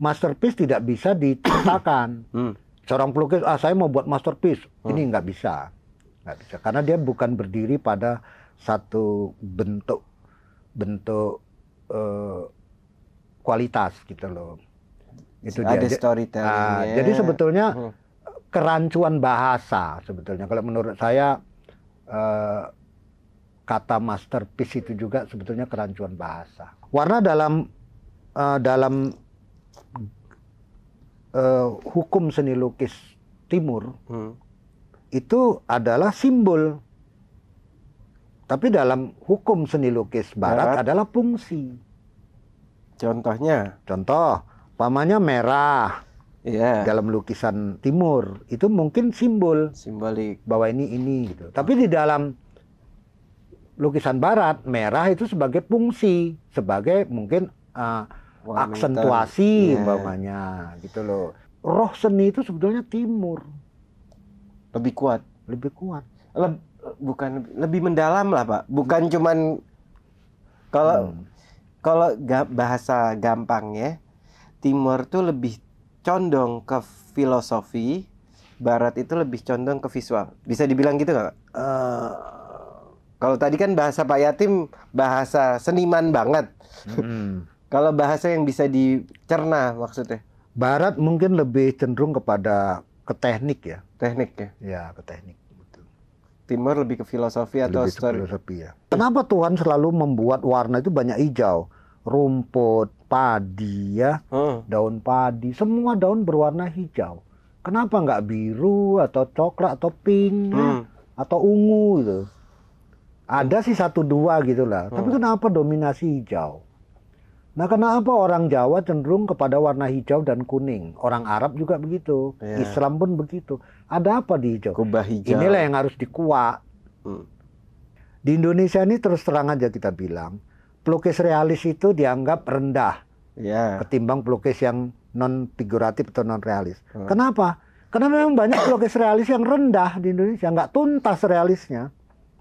masterpiece tidak bisa diciptakan. hmm. Seorang pelukis, ah saya mau buat masterpiece, hmm. ini nggak bisa, nggak bisa, karena dia bukan berdiri pada satu bentuk bentuk uh, kualitas gitu loh. Itu ada dia. storytelling. Nah, Jadi sebetulnya hmm. kerancuan bahasa sebetulnya kalau menurut saya uh, kata masterpiece itu juga sebetulnya kerancuan bahasa. Warna dalam uh, dalam uh, hukum seni lukis timur hmm. itu adalah simbol. Tapi dalam hukum seni lukis barat, barat. adalah fungsi. Contohnya? Contoh, pamannya merah. Yeah. Dalam lukisan timur itu mungkin simbol simbolik bahwa ini ini gitu. Tapi di dalam lukisan barat merah itu sebagai fungsi, sebagai mungkin uh, Wanita. aksentuasi yeah. gitu loh. Roh seni itu sebetulnya timur. Lebih kuat, lebih kuat. Leb, bukan lebih mendalam lah, Pak. Bukan cuman kalau hmm. kalau ga, bahasa ya timur tuh lebih condong ke filosofi, barat itu lebih condong ke visual. Bisa dibilang gitu nggak? Eh. kalau tadi kan bahasa Pak Yatim bahasa seniman banget. Hmm. Kalau bahasa yang bisa dicerna maksudnya? Barat mungkin lebih cenderung kepada ke teknik ya. Teknik ya? Ya, ke teknik. Timur lebih ke filosofi atau lebih story? filosofi ya. Kenapa Tuhan selalu membuat warna itu banyak hijau? Rumput, padi ya, hmm. daun padi, semua daun berwarna hijau. Kenapa nggak biru atau coklat atau pink ya? hmm. atau ungu gitu? Ada sih satu dua gitulah. Hmm. Tapi kenapa dominasi hijau? Nah, kenapa orang Jawa cenderung kepada warna hijau dan kuning? Orang Arab juga begitu, yeah. Islam pun begitu. Ada apa di hijau? Kubah hijau. Inilah yang harus dikuat Hmm. Di Indonesia ini terus terang aja kita bilang, pelukis realis itu dianggap rendah yeah. ketimbang pelukis yang non figuratif atau non realis. Hmm. Kenapa? Karena memang banyak pelukis realis yang rendah di Indonesia, nggak tuntas realisnya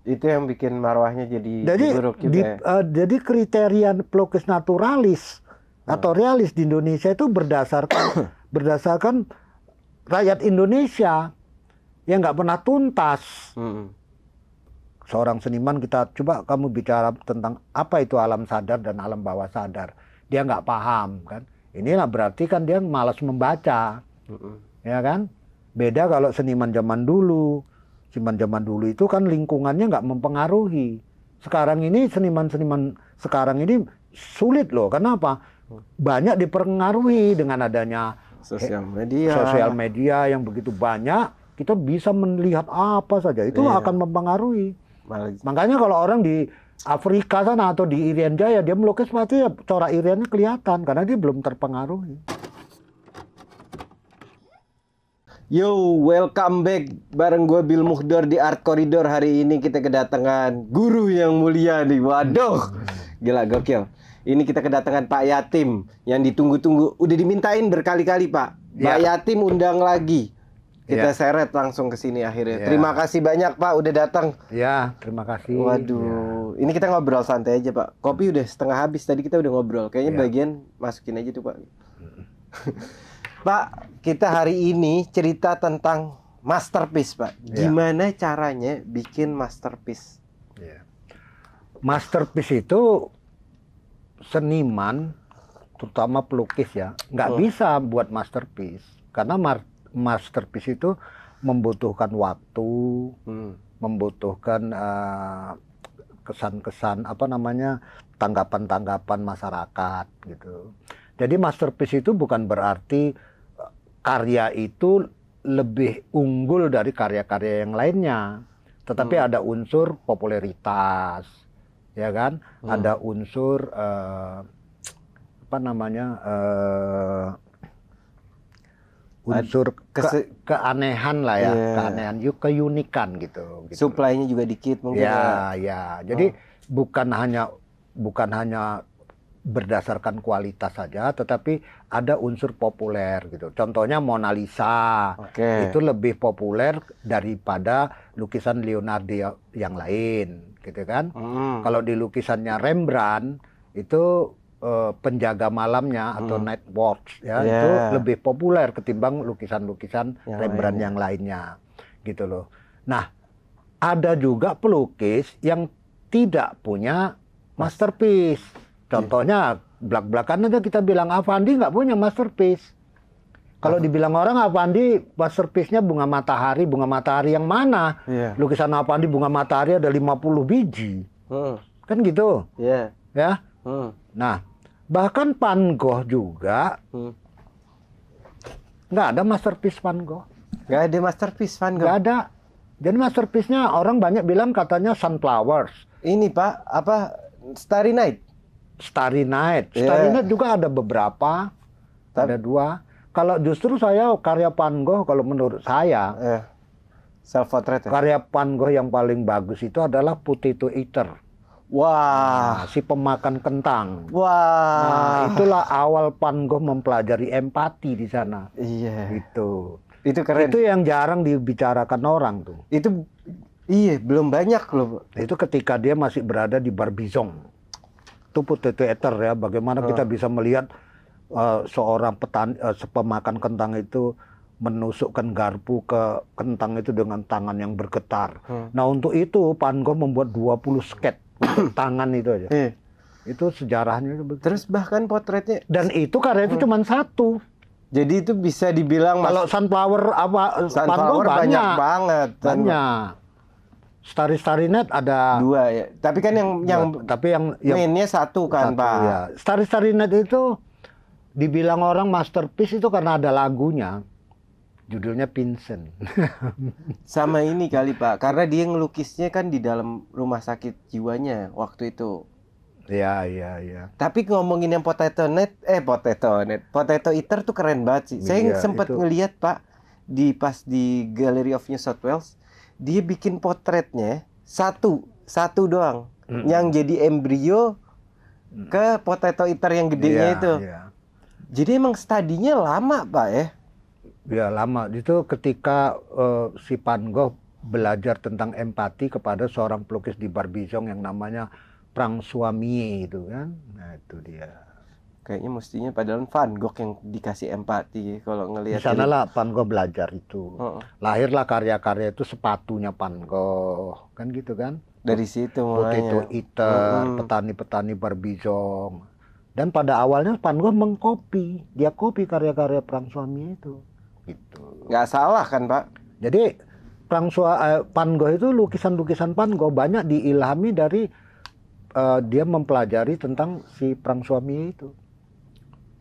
itu yang bikin marwahnya jadi jadi buruk juga di, ya? uh, jadi kriteria pelukis naturalis hmm. atau realis di Indonesia itu berdasarkan berdasarkan rakyat Indonesia yang nggak pernah tuntas hmm. seorang seniman kita coba kamu bicara tentang apa itu alam sadar dan alam bawah sadar dia nggak paham kan inilah berarti kan dia malas membaca hmm. ya kan beda kalau seniman zaman dulu zaman zaman dulu itu kan lingkungannya nggak mempengaruhi. Sekarang ini seniman-seniman sekarang ini sulit loh. Kenapa? Banyak dipengaruhi dengan adanya sosial media. Sosial media yang begitu banyak, kita bisa melihat apa saja. Itu iya. akan mempengaruhi. Malah. Makanya kalau orang di Afrika sana atau di Irian Jaya dia melukis pasti ya corak Iriannya kelihatan karena dia belum terpengaruhi. Yo, welcome back bareng gue Bill Muhdor di Art Corridor hari ini kita kedatangan guru yang mulia nih. Waduh, gila gokil. Ini kita kedatangan Pak Yatim yang ditunggu-tunggu. Udah dimintain berkali-kali Pak. Yeah. Pak iya. Yatim undang lagi. Kita yeah. seret langsung ke sini akhirnya. Yeah. Terima kasih banyak Pak udah datang. Ya, yeah, terima kasih. Waduh, yeah. ini kita ngobrol santai aja Pak. Kopi udah setengah habis tadi kita udah ngobrol. Kayaknya yeah. bagian masukin aja tuh Pak. Pak, kita hari ini cerita tentang masterpiece, Pak. Iya. Gimana caranya bikin masterpiece? Yeah. Masterpiece itu seniman, terutama pelukis ya, nggak oh. bisa buat masterpiece karena masterpiece itu membutuhkan waktu, hmm. membutuhkan kesan eh, kesan-kesan apa namanya tanggapan-tanggapan masyarakat gitu. Jadi masterpiece itu bukan berarti karya itu lebih unggul dari karya-karya yang lainnya. Tetapi hmm. ada unsur popularitas, ya kan? Hmm. Ada unsur uh, apa namanya? Uh, unsur ke, keanehan lah ya, yeah. keanehan, keunikan gitu. gitu. Suplainya juga dikit mungkin. Ya, ya. ya. Jadi oh. bukan hanya bukan hanya berdasarkan kualitas saja, tetapi ada unsur populer gitu. Contohnya Mona Lisa okay. itu lebih populer daripada lukisan Leonardo yang lain, gitu kan? Hmm. Kalau di lukisannya Rembrandt itu uh, penjaga malamnya atau hmm. night watch ya yeah. itu lebih populer ketimbang lukisan-lukisan yang Rembrandt lain. yang lainnya, gitu loh. Nah, ada juga pelukis yang tidak punya masterpiece Contohnya belak-belakan aja kita bilang Avandi nggak punya masterpiece. Kalau dibilang orang Avandi masterpiece-nya bunga matahari, bunga matahari yang mana? Yeah. Lukisan Avandi bunga matahari ada 50 biji. Hmm. Kan gitu. Yeah. Ya. Hmm. Nah, bahkan Van Gogh juga hmm. nggak ada masterpiece Van Gogh. Nggak ada masterpiece Van Gogh. Nggak ada. Jadi masterpiece-nya orang banyak bilang katanya sunflowers. Ini Pak, apa Starry Night? Starry Night. Iya. Starry Night juga ada beberapa, ada dua. Kalau justru saya karya Van Gogh kalau menurut saya yeah. self portrait. Ya? Karya Van Gogh yang paling bagus itu adalah Potato Eater. Wah, nah, si pemakan kentang. Wah. Nah, itulah awal Van Gogh mempelajari empati di sana. Iya. Yeah. Itu. Itu keren. Itu yang jarang dibicarakan orang tuh. Itu iya, belum banyak loh. Itu ketika dia masih berada di Barbizon tete eter ya, bagaimana uh. kita ah. bisa melihat uh, seorang petani uh, sepemakan kentang itu menusukkan garpu ke kentang itu dengan tangan yang bergetar. Hmm. Nah, untuk itu Pango membuat 20 sket tangan itu aja. Hmm. Itu sejarahnya begitu. Terus bahkan potretnya dan itu karya itu hmm. cuma satu. Jadi itu bisa dibilang kalau mas... sunflower apa sunflower banyak, banyak banget. Banyak. Starry Starry Net ada dua ya. Tapi kan yang dua, yang tapi yang mainnya yang, satu kan satu, pak. Ya. Starry Starry Net itu dibilang orang masterpiece itu karena ada lagunya. Judulnya Pinsen. Sama ini kali pak, karena dia ngelukisnya kan di dalam rumah sakit jiwanya waktu itu. Ya ya ya. Tapi ngomongin yang potato net, eh potato net, potato eater tuh keren banget sih. Saya ya, sempat itu... ngelihat pak di pas di Gallery of New South Wales dia bikin potretnya satu satu doang hmm. yang jadi embrio hmm. ke potato eater yang gedenya yeah, itu. Yeah. Jadi emang studinya lama pak ya? Ya lama. Itu ketika uh, si Van Gogh belajar tentang empati kepada seorang pelukis di Barbizon yang namanya Prang Suami itu kan. Nah itu dia kayaknya mestinya padahal Van Gogh yang dikasih empati kalau ngelihat di sana lah Van Gogh belajar itu oh. lahirlah karya-karya itu sepatunya Van Gogh kan gitu kan dari situ mulanya itu iter petani petani-petani berbijong dan pada awalnya Van Gogh mengkopi dia kopi karya-karya perang suami itu gitu nggak salah kan Pak jadi perang eh, Van Gogh itu lukisan-lukisan Van Gogh banyak diilhami dari uh, dia mempelajari tentang si perang suami itu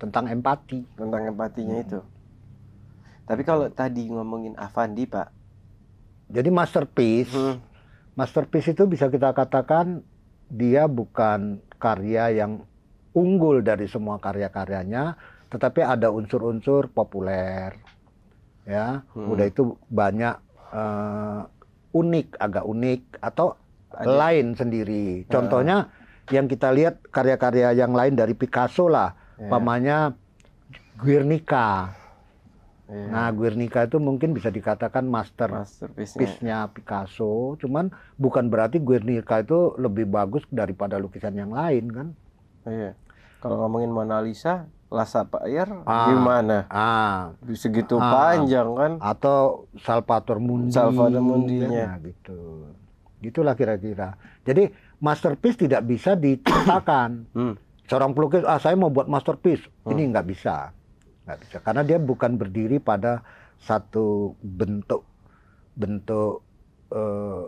tentang empati tentang empatinya hmm. itu tapi kalau tadi ngomongin Avandi pak jadi masterpiece hmm. masterpiece itu bisa kita katakan dia bukan karya yang unggul dari semua karya-karyanya tetapi ada unsur-unsur populer ya hmm. udah itu banyak uh, unik agak unik atau ada. lain sendiri contohnya hmm. yang kita lihat karya-karya yang lain dari Picasso lah yeah. Guernica. Yeah. Nah, Guernica itu mungkin bisa dikatakan master masterpiece-nya Picasso, cuman bukan berarti Guernica itu lebih bagus daripada lukisan yang lain kan? Iya. Yeah. Kalau ngomongin Mona Lisa, Lasa Pair ah, gimana? Ah, segitu ah, panjang kan? Atau Salvator Mundi. Salvator Mundinya nah, ya. gitu. Gitulah kira-kira. Jadi masterpiece tidak bisa diciptakan. hmm seorang pelukis ah saya mau buat masterpiece hmm. ini nggak bisa nggak bisa karena dia bukan berdiri pada satu bentuk bentuk uh,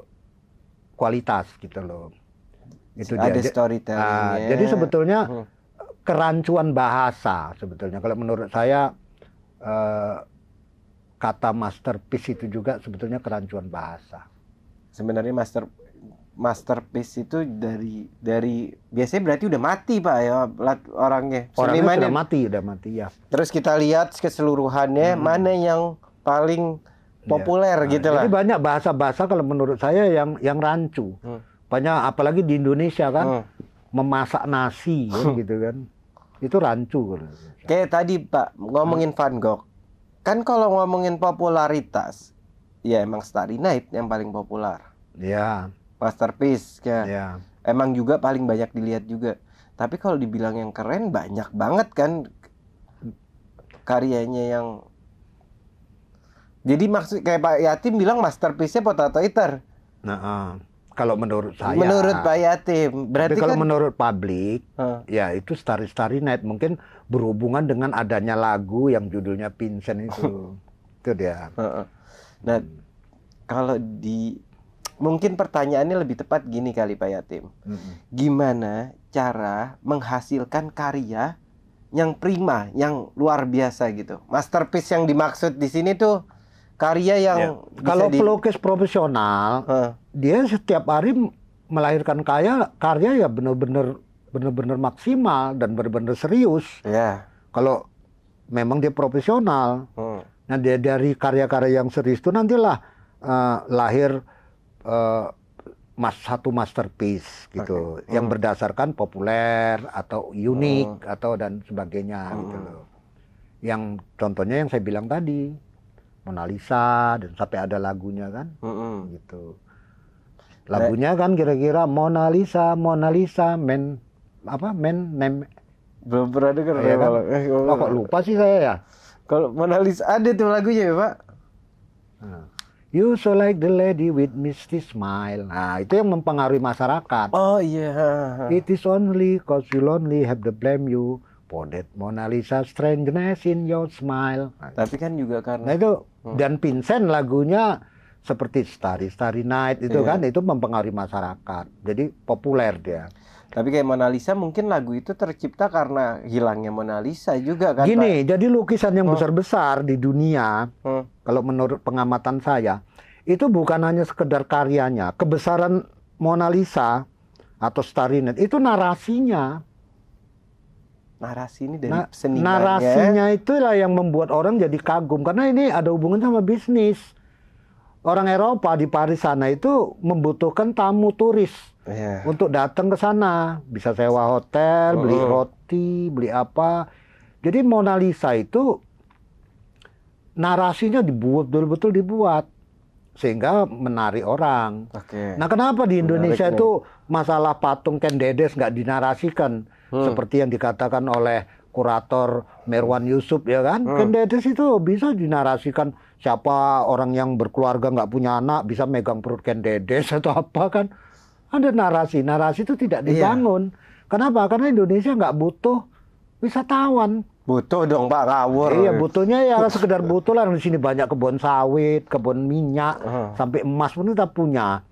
kualitas gitu loh itu ada dia, storytelling uh, ah, jadi sebetulnya hmm. kerancuan bahasa sebetulnya kalau menurut saya uh, kata masterpiece itu juga sebetulnya kerancuan bahasa sebenarnya master masterpiece itu dari dari biasanya berarti udah mati pak ya orangnya orangnya udah sudah mati udah mati ya terus kita lihat keseluruhannya hmm. mana yang paling iya. populer ya. nah, gitu lah jadi banyak bahasa-bahasa kalau menurut saya yang yang rancu hmm. banyak apalagi di Indonesia kan hmm. memasak nasi hmm. gitu kan itu rancu kayak tadi pak ngomongin hmm. Van Gogh kan kalau ngomongin popularitas ya emang Starry Night yang paling populer ya masterpiece ya. Yeah. Emang juga paling banyak dilihat juga. Tapi kalau dibilang yang keren banyak banget kan karyanya yang jadi maksud kayak Pak Yatim bilang masterpiece-nya Potato Eater. Nah, uh, kalau menurut saya. Menurut Pak Yatim, berarti kalau kan, menurut publik, uh, ya itu Starry Starry Night mungkin berhubungan dengan adanya lagu yang judulnya Pinsen itu, itu dia. Uh, uh. Nah, kalau di mungkin pertanyaannya lebih tepat gini kali Pak Yatim. Mm-hmm. Gimana cara menghasilkan karya yang prima, yang luar biasa gitu. Masterpiece yang dimaksud di sini tuh karya yang yeah. kalau di... pelukis profesional, huh. dia setiap hari melahirkan karya karya ya benar-benar benar-benar maksimal dan benar-benar serius. Yeah. Kalau memang dia profesional. Hmm. Nah, dia dari karya-karya yang serius itu nantilah uh, lahir Eh, mas satu masterpiece gitu okay. yang hmm. berdasarkan populer atau unik hmm. atau dan sebagainya hmm. gitu Yang contohnya yang saya bilang tadi Mona Lisa dan sampai ada lagunya kan hmm. gitu. Eh. Lagunya kan kira-kira Mona Lisa, Mona Lisa, men apa men name belum pernah dengar iya ya kan? Eh, oh, kok lupa sih saya ya kalau Mona Lisa ada tuh lagunya ya pak hmm. You so like the lady with misty smile. Nah, itu yang mempengaruhi masyarakat. Oh iya. Yeah. It is only cause you lonely have the blame you for that Mona Lisa strangeness in your smile. Nah, Tapi kan juga karena. Nah itu hmm. dan Vincent lagunya seperti Starry Starry Night itu yeah. kan itu mempengaruhi masyarakat. Jadi populer dia. Tapi kayak Mona Lisa mungkin lagu itu tercipta karena hilangnya Mona Lisa juga kan. Gini, Pak? jadi lukisan yang hmm. besar-besar hmm. di dunia, hmm. kalau menurut pengamatan saya, itu bukan hanya sekedar karyanya. Kebesaran Mona Lisa atau Starry Night itu narasinya. Narasi ini dari nah, seni Narasinya itulah yang membuat orang jadi kagum karena ini ada hubungan sama bisnis. Orang Eropa di Paris sana itu membutuhkan tamu turis yeah. untuk datang ke sana bisa sewa hotel oh. beli roti beli apa jadi Mona Lisa itu narasinya dibuat betul-betul dibuat sehingga menarik orang. Okay. Nah, kenapa di Indonesia itu masalah patung Ken Dedes nggak dinarasikan hmm. seperti yang dikatakan oleh kurator Merwan Yusuf ya kan? Hmm. Ken Dedes itu bisa dinarasikan siapa orang yang berkeluarga nggak punya anak bisa megang perut Ken Dedes atau apa kan? ada narasi. Narasi itu tidak iya. dibangun. Iya. Kenapa? Karena Indonesia nggak butuh wisatawan. Butuh dong Pak ngawur. Iya butuhnya ya sekedar butuh lah di sini banyak kebun sawit, kebun minyak, uh. sampai emas pun kita punya.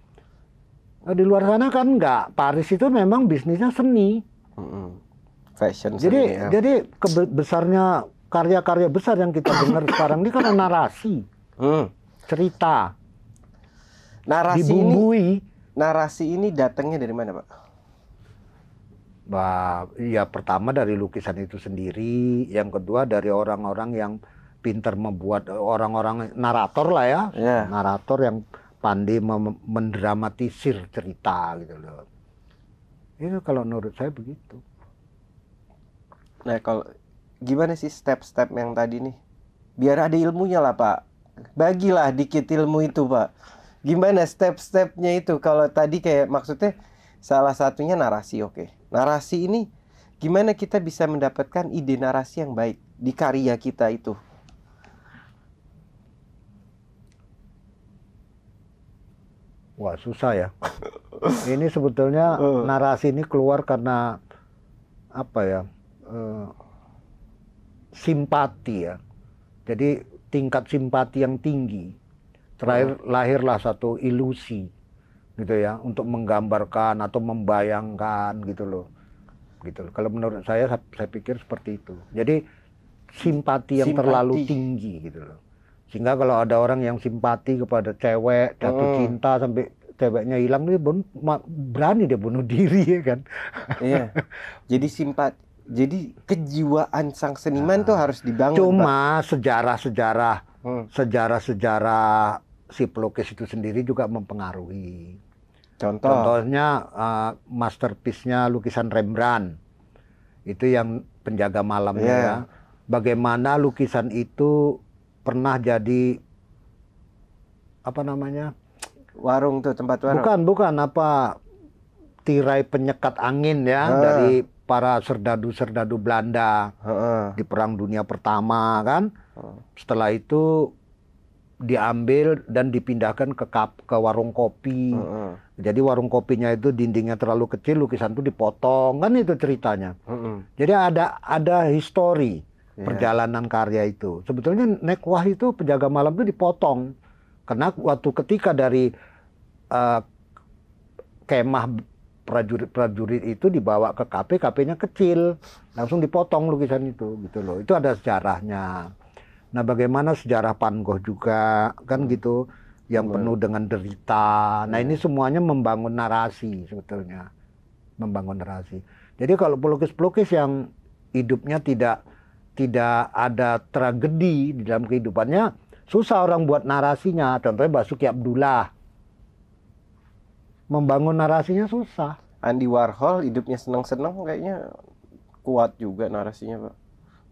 Di luar sana kan nggak. Paris itu memang bisnisnya seni. Mm-hmm. Fashion. Jadi seni, ya. jadi kebesarnya karya-karya besar yang kita dengar sekarang ini karena narasi, hmm. cerita, narasi dibumbui. Ini narasi ini datangnya dari mana, Pak? Bah, ya pertama dari lukisan itu sendiri, yang kedua dari orang-orang yang pintar membuat eh, orang-orang narator lah ya, yeah. narator yang pandai mendramatisir cerita gitu loh. Itu kalau menurut saya begitu. Nah kalau gimana sih step-step yang tadi nih? Biar ada ilmunya lah Pak. Bagilah dikit ilmu itu Pak gimana step-stepnya itu kalau tadi kayak maksudnya salah satunya narasi oke okay. narasi ini gimana kita bisa mendapatkan ide narasi yang baik di karya kita itu Wah susah ya. ini sebetulnya uh. narasi ini keluar karena apa ya uh, simpati ya. Jadi tingkat simpati yang tinggi Terakhir lahirlah satu ilusi gitu ya untuk menggambarkan atau membayangkan gitu loh. Gitu loh. Kalau menurut saya saya pikir seperti itu. Jadi simpati yang simpati. terlalu tinggi gitu loh. Sehingga kalau ada orang yang simpati kepada cewek, jatuh hmm. cinta sampai ceweknya hilang dia berani dia bunuh diri ya kan. Iya. Jadi simpat jadi kejiwaan sang seniman nah, tuh ah. harus dibangun. Cuma sejarah-sejarah hmm. sejarah-sejarah si pelukis itu sendiri juga mempengaruhi. Contoh. Contohnya uh, masterpiece-nya lukisan Rembrandt. Itu yang penjaga malamnya yeah. Ya. Bagaimana lukisan itu pernah jadi apa namanya? Warung tuh tempat warung. Bukan, bukan apa tirai penyekat angin ya uh. dari para serdadu-serdadu Belanda uh di Perang Dunia Pertama kan. Uh. Setelah itu diambil dan dipindahkan ke kap, ke warung kopi. Uh -uh. Jadi warung kopinya itu dindingnya terlalu kecil, lukisan itu dipotong kan itu ceritanya. Uh Jadi ada ada histori yeah. perjalanan karya itu. Sebetulnya Nekwah itu penjaga malam itu dipotong karena waktu ketika dari uh, kemah prajurit-prajurit itu dibawa ke KP, KP-nya kecil, langsung dipotong lukisan itu gitu loh. Itu ada sejarahnya. Nah, bagaimana sejarah Pangoh juga kan hmm. gitu yang hmm. penuh dengan derita. Nah, ini iya. semuanya membangun narasi sebetulnya. Membangun narasi. Jadi kalau pelukis-pelukis yang hidupnya tidak tidak ada tragedi di dalam kehidupannya, susah orang buat narasinya. Contohnya Basuki Abdullah. Membangun narasinya susah. Andi Warhol hidupnya senang-senang kayaknya kuat juga narasinya, Pak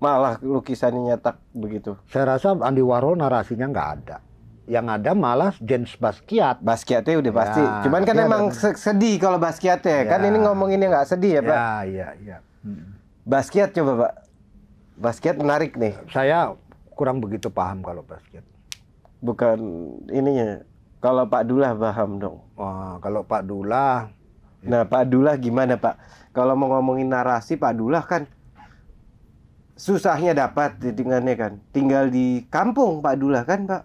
malah lukisannya nyetak begitu. Saya rasa Andi Waro narasinya nggak ada. Yang ada malah James Basquiat. Basquiatnya udah pasti. Ya, Cuman kan emang ada... sedih kalau Basquiatnya. Ya. Kan ya. ini ngomonginnya nggak sedih ya, Pak? Ya, iya, iya. Hmm. Basquiat coba, Pak. Basquiat menarik nih. Saya kurang begitu paham kalau basket. Bukan ininya. Kalau Pak Dullah paham dong. Wah, kalau Pak Dullah. Ya. Nah, Pak Dullah gimana Pak? Kalau mau ngomongin narasi, Pak Dullah kan susahnya dapat ditinggalnya kan tinggal di kampung Pak Dula kan Pak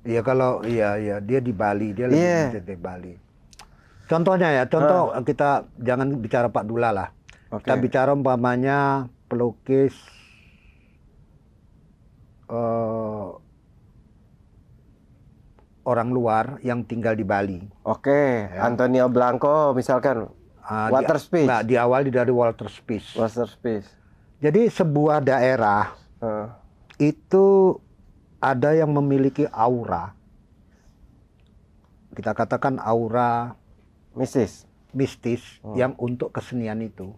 Iya kalau iya iya dia di Bali dia lebih iya. yeah. di Bali contohnya ya contoh uh. kita jangan bicara Pak Dula lah okay. kita bicara umpamanya pelukis uh, orang luar yang tinggal di Bali. Oke, okay. ya. Antonio Blanco misalkan. Uh, ah, Walter di, Space. Nah, di awal dari Walter Space. Water Space. Jadi sebuah daerah uh. itu ada yang memiliki aura. Kita katakan aura mistis, mistis uh. yang untuk kesenian itu.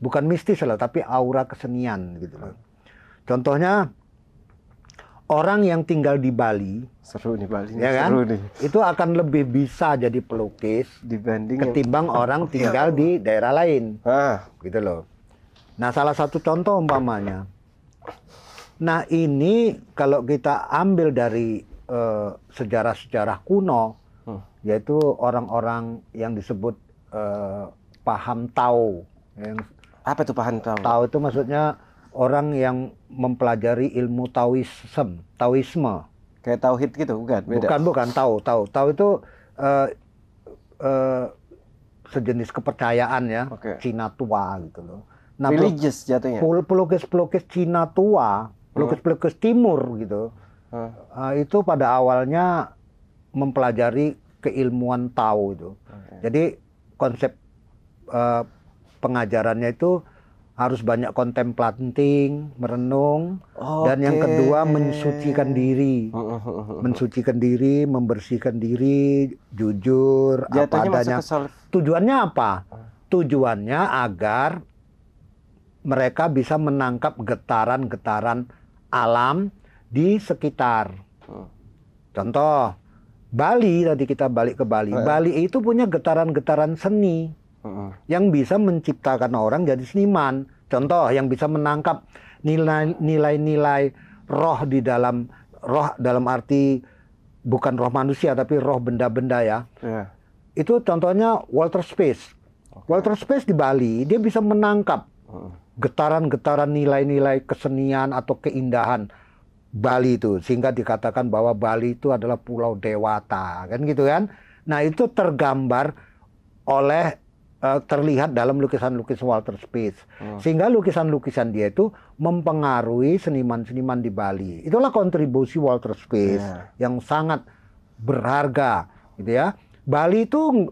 Bukan mistis lah, tapi aura kesenian gitu hmm. Contohnya orang yang tinggal di Bali, seru nih Bali, ya kan? Seru nih. Itu akan lebih bisa jadi pelukis dibanding ketimbang yang... orang ya. tinggal di daerah lain. Ah. Gitu loh. Nah, salah satu contoh umpamanya. Nah, ini kalau kita ambil dari sejarah sejarah-sejarah kuno, hmm. yaitu orang-orang yang disebut uh, paham tahu Yang Apa itu paham tahu tahu itu maksudnya orang yang mempelajari ilmu Taoism, Taoisme. Kayak tauhid gitu, bukan? Beda. Bukan, bukan tahu tahu Tau itu uh, uh, sejenis kepercayaan ya, okay. Cina tua gitu loh. Nah, religious jatuhnya. Pelukis-pelukis Cina tua, pelukis-pelukis timur gitu. Hmm. Uh, itu pada awalnya mempelajari keilmuan Tao itu. Okay. Jadi konsep uh, pengajarannya itu harus banyak kontemplating, merenung, okay. dan yang kedua mensucikan diri, mensucikan diri, membersihkan diri, jujur, Jatuhnya apa adanya. Tujuannya apa? Tujuannya agar mereka bisa menangkap getaran-getaran alam di sekitar. Hmm. Contoh, Bali tadi kita balik ke Bali. Oh, ya. Bali itu punya getaran-getaran seni -uh. yang bisa menciptakan orang jadi seniman. Contoh, yang bisa menangkap nilai-nilai roh di dalam roh dalam arti bukan roh manusia tapi roh benda-benda ya. Yeah. Itu contohnya Walter Space. Okay. Walter Space di Bali dia bisa menangkap hmm getaran-getaran nilai-nilai kesenian atau keindahan Bali itu sehingga dikatakan bahwa Bali itu adalah pulau dewata kan gitu kan nah itu tergambar oleh eh, terlihat dalam lukisan-lukisan Walter Space oh. Hmm. sehingga lukisan-lukisan dia itu mempengaruhi seniman-seniman di Bali itulah kontribusi Walter Space yeah. yang sangat berharga gitu ya Bali itu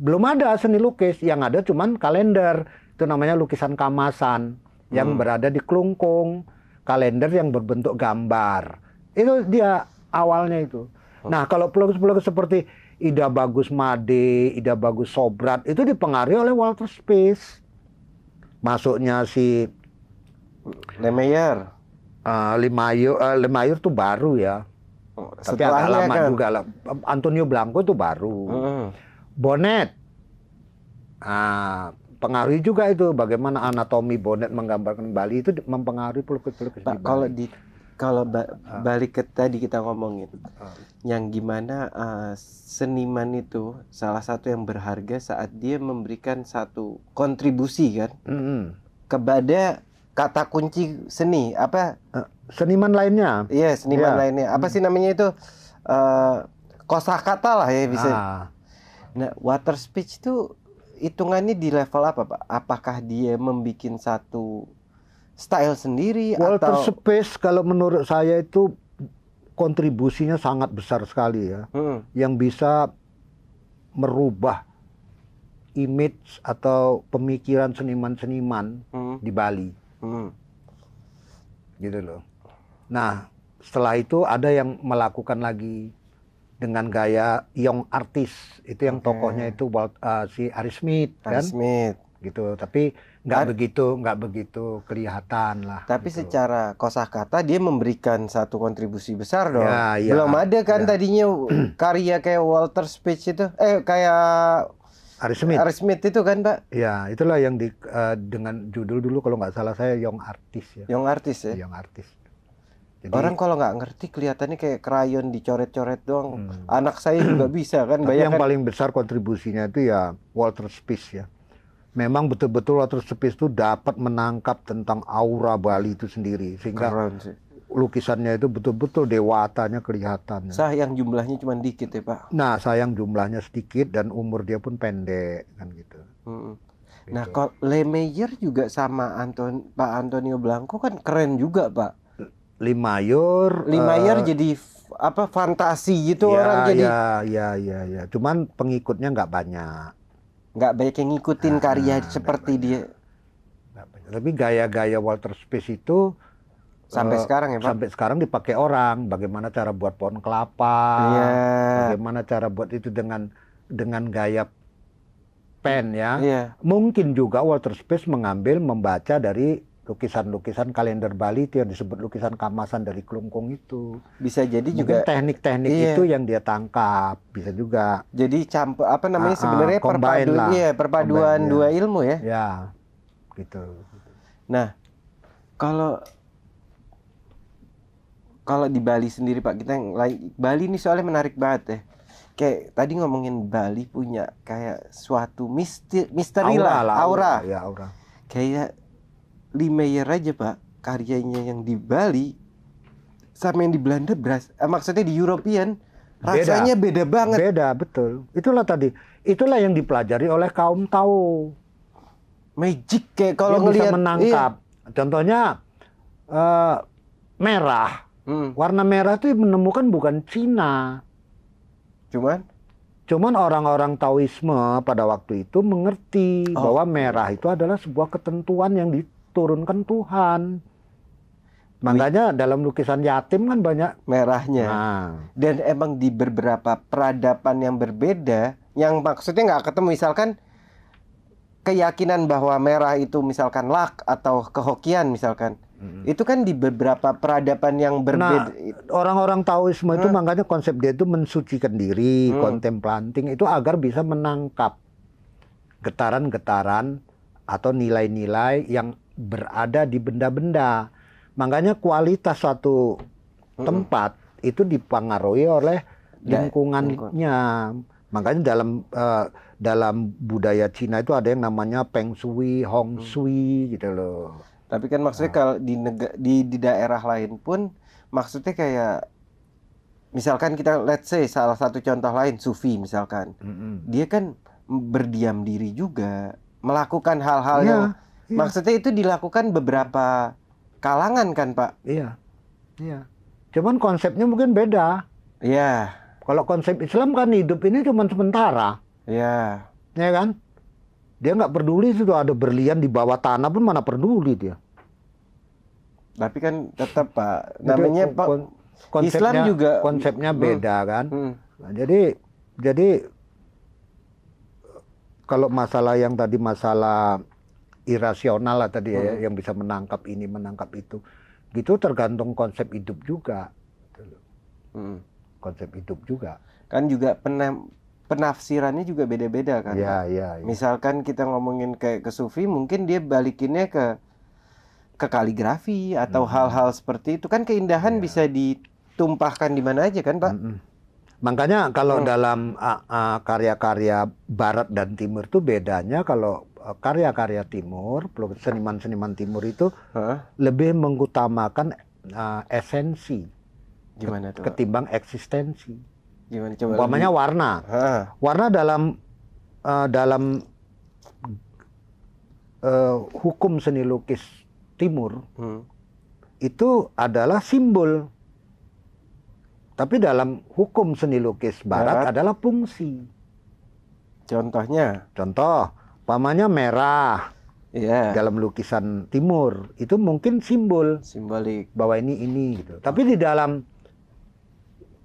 belum ada seni lukis yang ada cuman kalender itu namanya lukisan kamasan yang hmm. berada di kelungkung, kalender yang berbentuk gambar. Itu dia awalnya itu. Hmm. Nah, kalau pelukis-pelukis seperti Ida Bagus Made, Ida Bagus Sobrat itu dipengaruhi oleh Walter Space. Masuknya si Lemayer. Uh, ah, Limayu uh, eh, Limayur tuh baru ya. Setelah oh, Tapi agak lama kan? juga lah. Antonio Blanco itu baru. Hmm. Bonet. Uh, pengaruhi juga itu bagaimana anatomi bonet menggambarkan Bali itu mempengaruhi pelukis-pelukis di Bali. Kalau di kalau ba ah. balik ke tadi kita ngomongin uh. yang gimana uh, seniman itu salah satu yang berharga saat dia memberikan satu kontribusi kan mm -hmm. kepada kata kunci seni apa uh, seniman lainnya iya yeah, seniman yeah. lainnya apa sih namanya itu uh, kosakata lah ya bisa uh. nah water speech itu hitungannya di level apa pak? Apakah dia membuat satu style sendiri Walter atau Space kalau menurut saya itu kontribusinya sangat besar sekali ya, hmm. yang bisa merubah image atau pemikiran seniman-seniman hmm. di Bali, hmm. gitu loh. Nah setelah itu ada yang melakukan lagi dengan gaya young artist itu yang okay. tokohnya itu uh, si Ari Smith Ari kan Smith gitu tapi nggak Ar- begitu nggak begitu kelihatan lah tapi gitu. secara kosakata dia memberikan satu kontribusi besar ya, dong ya, ya, belum ada kan ya. tadinya karya kayak Walter Speech itu eh kayak Ari Smith. Ari Smith itu kan, Pak? Ya, itulah yang di uh, dengan judul dulu kalau nggak salah saya Young Artist ya. Young Artist ya. Young Artist. Jadi, Orang kalau nggak ngerti kelihatannya kayak krayon dicoret-coret doang. Hmm. Anak saya juga bisa kan. Tapi yang kan? paling besar kontribusinya itu ya Walter Spies ya. Memang betul-betul Walter Spies itu dapat menangkap tentang aura Bali itu sendiri sehingga lukisannya itu betul-betul dewatanya kelihatan. Sayang jumlahnya cuma dikit ya Pak. Nah sayang jumlahnya sedikit dan umur dia pun pendek kan gitu. Hmm. Gitu. Nah kalau Le Meyer juga sama Anton Pak Antonio Blanco kan keren juga Pak limayur limayur uh, eh, jadi apa fantasi gitu ya, orang jadi ya ya ya ya cuman pengikutnya nggak banyak nggak banyak yang ngikutin nah, karya seperti dia tapi gaya-gaya Walter Space itu sampai uh, sekarang ya Pak sampai sekarang dipakai orang bagaimana cara buat pohon kelapa yeah. bagaimana cara buat itu dengan dengan gaya pen ya yeah. mungkin juga Walter Space mengambil membaca dari lukisan-lukisan kalender Bali itu yang disebut lukisan kamasan dari kelungkung itu. Bisa jadi Mungkin juga teknik-teknik iya. itu yang dia tangkap, bisa juga. Jadi campur apa namanya uh, sebenarnya perpaduan lah. iya, perpaduan combine, dua iya. ilmu ya. Ya. Gitu. Nah, kalau kalau di Bali sendiri Pak, kita yang Bali ini soalnya menarik banget ya. Kayak tadi ngomongin Bali punya kayak suatu misti, misteri aura lah, aura. aura. Ya, iya, aura. Kayak Limeyer aja pak karyanya yang di Bali sama yang di Belanda beras eh, maksudnya di European rasanya beda. beda banget beda betul itulah tadi itulah yang dipelajari oleh kaum tahu magic kayak kalau ngelihat bisa menangkap iya. contohnya uh, merah hmm. warna merah itu menemukan bukan Cina cuman Cuman orang-orang Taoisme pada waktu itu mengerti oh. bahwa merah itu adalah sebuah ketentuan yang di, turunkan Tuhan. Makanya dalam lukisan yatim kan banyak merahnya. Nah. Dan emang di beberapa peradaban yang berbeda, yang maksudnya nggak ketemu misalkan keyakinan bahwa merah itu misalkan lak atau kehokian misalkan. Itu kan di beberapa peradaban yang nah, berbeda. Nah, orang-orang Taoisme hmm. itu makanya konsep dia itu mensucikan diri, hmm. kontemplanting itu agar bisa menangkap getaran-getaran atau nilai-nilai yang berada di benda-benda. Makanya kualitas suatu hmm. tempat itu dipengaruhi oleh lingkungannya. Makanya dalam uh, dalam budaya Cina itu ada yang namanya Peng Shui, Hong mm. Shui hmm. gitu loh. Tapi kan maksudnya nah. kalau di, nega, di di daerah lain pun maksudnya kayak misalkan kita let's say salah satu contoh lain Sufi misalkan. Mm -hmm. Dia kan berdiam diri juga, melakukan hal-hal yeah. yang Iya. Maksudnya itu dilakukan beberapa kalangan kan Pak? Iya. Iya. Cuman konsepnya mungkin beda. Iya. Kalau konsep Islam kan hidup ini cuma sementara. Iya. Iya kan? Dia nggak peduli itu ada berlian di bawah tanah pun mana peduli dia. Tapi kan tetap Pak, namanya Pak konsepnya, Islam juga konsepnya hmm. beda hmm. kan. Hmm. Nah, jadi jadi kalau masalah yang tadi masalah irasional lah tadi ya, hmm. ya yang bisa menangkap ini menangkap itu gitu tergantung konsep hidup juga gitu hmm. konsep hidup juga kan juga penem penafsirannya juga beda-beda kan ya, ya, ya. misalkan kita ngomongin kayak ke sufi mungkin dia balikinnya ke ke kaligrafi atau hmm. hal-hal hmm. seperti itu kan keindahan ya. bisa ditumpahkan di mana aja kan pak hmm. hmm. makanya kalau hmm. dalam karya-karya uh, uh, karya -karya barat dan timur tuh bedanya kalau karya-karya timur, seniman-seniman timur itu huh? lebih mengutamakan uh, esensi gimana tuh? ketimbang eksistensi. Gimana Umpamanya lebih... warna. Huh? Warna dalam uh, dalam uh, hukum seni lukis timur hmm. itu adalah simbol. Tapi dalam hukum seni lukis barat, barat. adalah fungsi. Contohnya? Contoh, Pamannya merah. Yeah. Dalam lukisan timur itu mungkin simbol simbolik bahwa ini ini gitu. Tapi di dalam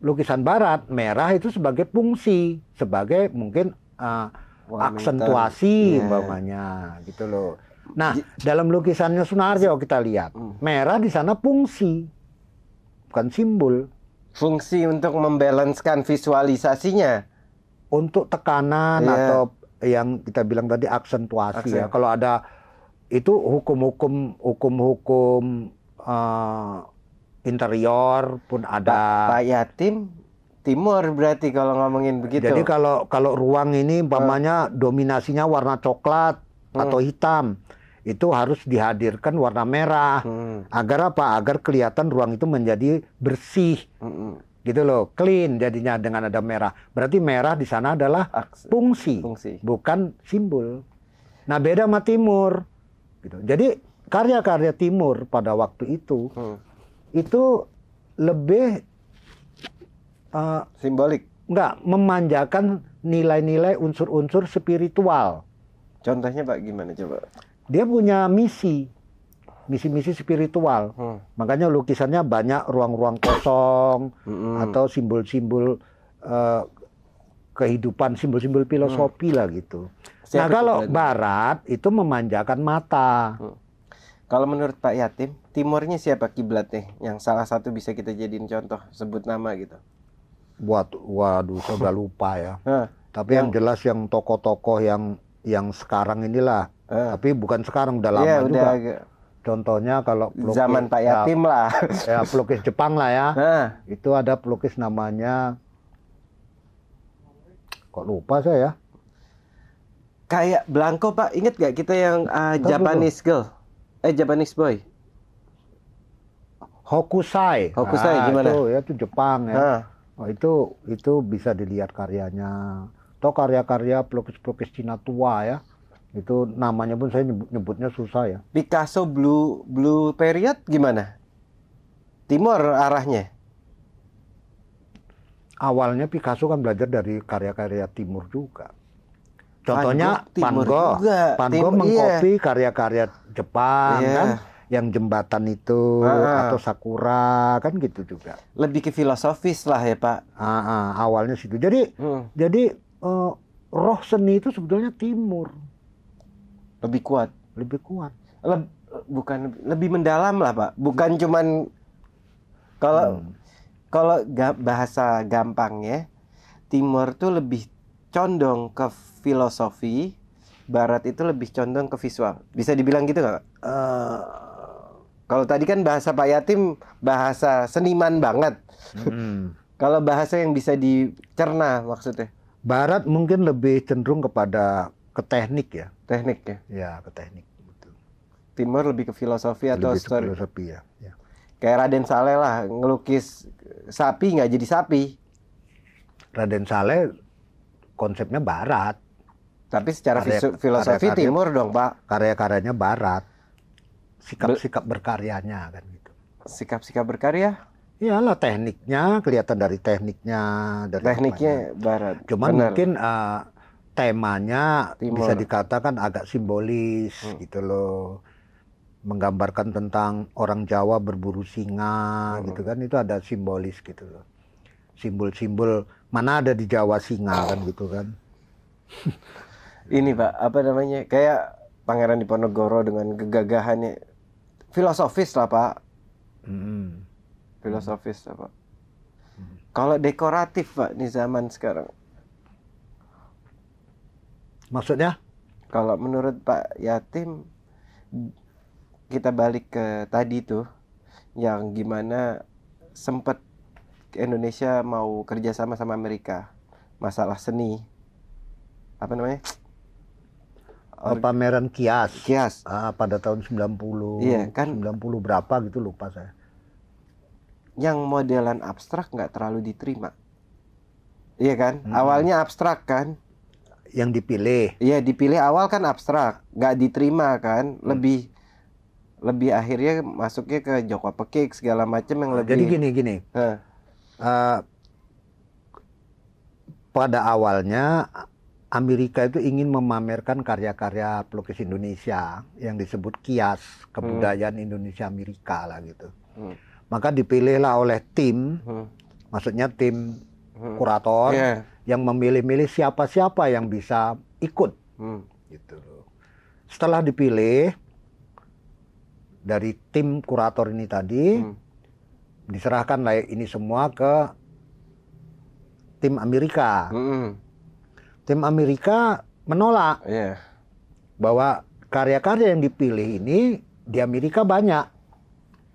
lukisan barat merah itu sebagai fungsi, sebagai mungkin uh, aksentuasi yeah. umpamanya gitu loh. Nah, dalam lukisannya Sunarjo kita lihat hmm. merah di sana fungsi bukan simbol. Fungsi untuk membalancekan visualisasinya. Untuk tekanan yeah. atau yang kita bilang tadi aksentuasi ya. Aksen. ya. Kalau ada itu hukum-hukum hukum-hukum uh, interior pun ada. Pak Yatim timur berarti kalau ngomongin begitu. Jadi kalau kalau ruang ini umpamanya hmm. dominasinya warna coklat hmm. atau hitam itu harus dihadirkan warna merah hmm. agar apa? Agar kelihatan ruang itu menjadi bersih. Hmm gitu loh clean jadinya dengan ada merah berarti merah di sana adalah fungsi, fungsi bukan simbol nah beda sama timur gitu jadi karya-karya timur pada waktu itu hmm. itu lebih uh, simbolik enggak memanjakan nilai-nilai unsur-unsur spiritual contohnya pak gimana coba dia punya misi misi-misi spiritual. Hmm. Makanya lukisannya banyak ruang-ruang kosong hmm. atau simbol-simbol uh, kehidupan, simbol-simbol filosofi hmm. lah gitu. nah kalau itu. Barat itu memanjakan mata. Hmm. Kalau menurut Pak Yatim, timurnya siapa kiblatnya? Yang salah satu bisa kita jadiin contoh, sebut nama gitu. Buat, waduh, saya udah lupa ya. Tapi yang, yang jelas yang tokoh-tokoh yang yang sekarang inilah. Uh. Tapi bukan sekarang, udah lama iya, udah juga. Agak Contohnya kalau pelukis, zaman Pak ya, Yatim lah, ya pelukis Jepang lah ya. Itu ada pelukis namanya kok lupa saya ya. Kayak Blanco Pak, inget gak kita yang uh, Japanese girl, eh Japanese boy? Hokusai. Hokusai nah, gimana? Itu, ya itu Jepang ya. Nah. Oh, itu itu bisa dilihat karyanya. Atau karya-karya pelukis-pelukis Cina tua ya. Itu namanya pun saya nyebut, nyebutnya susah ya. Picasso Blue Blue Period gimana? Timur arahnya. Awalnya Picasso kan belajar dari karya-karya timur juga. Contohnya Van Gogh. Van iya. Gogh mengkopi karya-karya Jepang iya. kan yang jembatan itu ah, ah. atau sakura kan gitu juga. Lebih ke filosofis lah ya pak. Ah, ah awalnya situ. Jadi hmm. jadi uh, roh seni itu sebetulnya timur lebih kuat lebih kuat Leb, bukan lebih mendalam lah pak bukan hmm. cuman kalau hmm. kalau ga, bahasa ya, timur tuh lebih condong ke filosofi barat itu lebih condong ke visual bisa dibilang gitu nggak eh. kalau tadi kan bahasa pak yatim bahasa seniman banget hmm. kalau bahasa yang bisa dicerna maksudnya barat mungkin lebih cenderung kepada ke teknik ya teknik ya ya ke teknik timur lebih ke filosofi atau ke story filosofi ya, ya kayak Raden Saleh lah ngelukis sapi nggak jadi sapi Raden Saleh konsepnya barat tapi secara karya, filosofi karya, timur dong pak karya-karyanya barat sikap-sikap berkaryanya kan gitu sikap-sikap berkarya Iyalah tekniknya kelihatan dari tekniknya dari tekniknya apanya. barat. Cuman Bener. mungkin uh, temanya Timur. bisa dikatakan agak simbolis hmm. gitu loh menggambarkan tentang orang Jawa berburu singa hmm. gitu kan itu ada simbolis gitu loh simbol-simbol mana ada di Jawa singa kan gitu kan ini pak apa namanya kayak Pangeran Diponegoro dengan kegagahannya filosofis lah pak hmm. filosofis lah pak hmm. kalau dekoratif pak di zaman sekarang Maksudnya? Kalau menurut Pak Yatim kita balik ke tadi tuh yang gimana sempat Indonesia mau kerjasama sama Amerika masalah seni apa namanya Or pameran kias kias ah, pada tahun 90 iya, kan 90 berapa gitu lupa saya yang modelan abstrak nggak terlalu diterima iya kan hmm. awalnya abstrak kan yang dipilih. Iya, dipilih awal kan abstrak, nggak diterima kan, hmm. lebih hmm. lebih akhirnya masuknya ke Joko Pekik segala macam yang lebih. Jadi gini gini. Huh. Uh, eh, pada awalnya Amerika itu ingin memamerkan karya-karya pelukis Indonesia yang disebut kias kebudayaan hmm. Indonesia Amerika lah gitu. Hmm. Maka dipilihlah oleh tim, hmm. maksudnya tim hmm. kurator. Yeah yang memilih-milih siapa-siapa yang bisa ikut. Hmm, gitu Setelah dipilih dari tim kurator ini tadi, hmm. diserahkan lah ini semua ke tim Amerika. Hmm. Tim Amerika menolak yeah. bahwa karya-karya yang dipilih ini di Amerika banyak.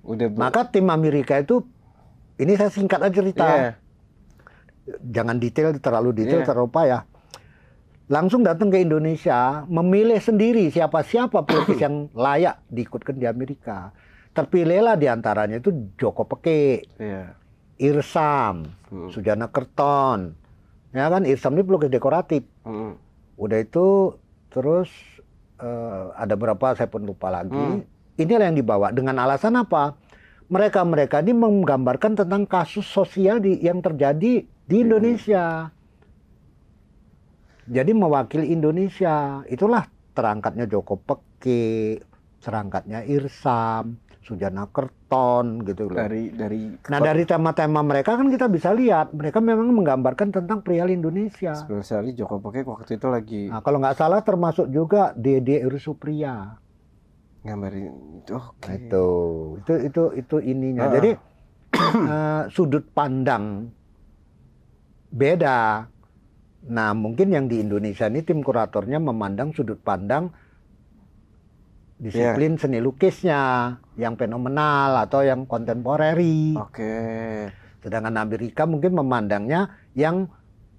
Udah Maka tim Amerika itu, ini saya singkat aja cerita. Yeah jangan detail terlalu detail yeah. terlalu payah langsung datang ke Indonesia memilih sendiri siapa siapa pelukis yang layak diikutkan di Amerika terpilihlah diantaranya itu Joko Peke yeah. Irsam hmm. Sujana Kerton ya kan Irsam ini pelukis dekoratif hmm. udah itu terus uh, ada berapa saya pun lupa lagi hmm. inilah yang dibawa dengan alasan apa mereka-mereka ini menggambarkan tentang kasus sosial di, yang terjadi di Indonesia. Jadi mewakili Indonesia, itulah terangkatnya Joko Peki, terangkatnya Irsam, Sujana Kerton gitu loh. Dari dari Nah, dari tema-tema mereka kan kita bisa lihat mereka memang menggambarkan tentang perihal Indonesia. Spesialnya Joko Peki waktu itu lagi Nah, kalau nggak salah termasuk juga Dede Irsupria. Gambarin itu. Okay. Nah, itu. Itu itu itu ininya. Ah. Jadi uh, sudut pandang beda. Nah, mungkin yang di Indonesia ini tim kuratornya memandang sudut pandang disiplin yeah. seni lukisnya yang fenomenal atau yang kontemporeri. Oke. Okay. Sedangkan Amerika mungkin memandangnya yang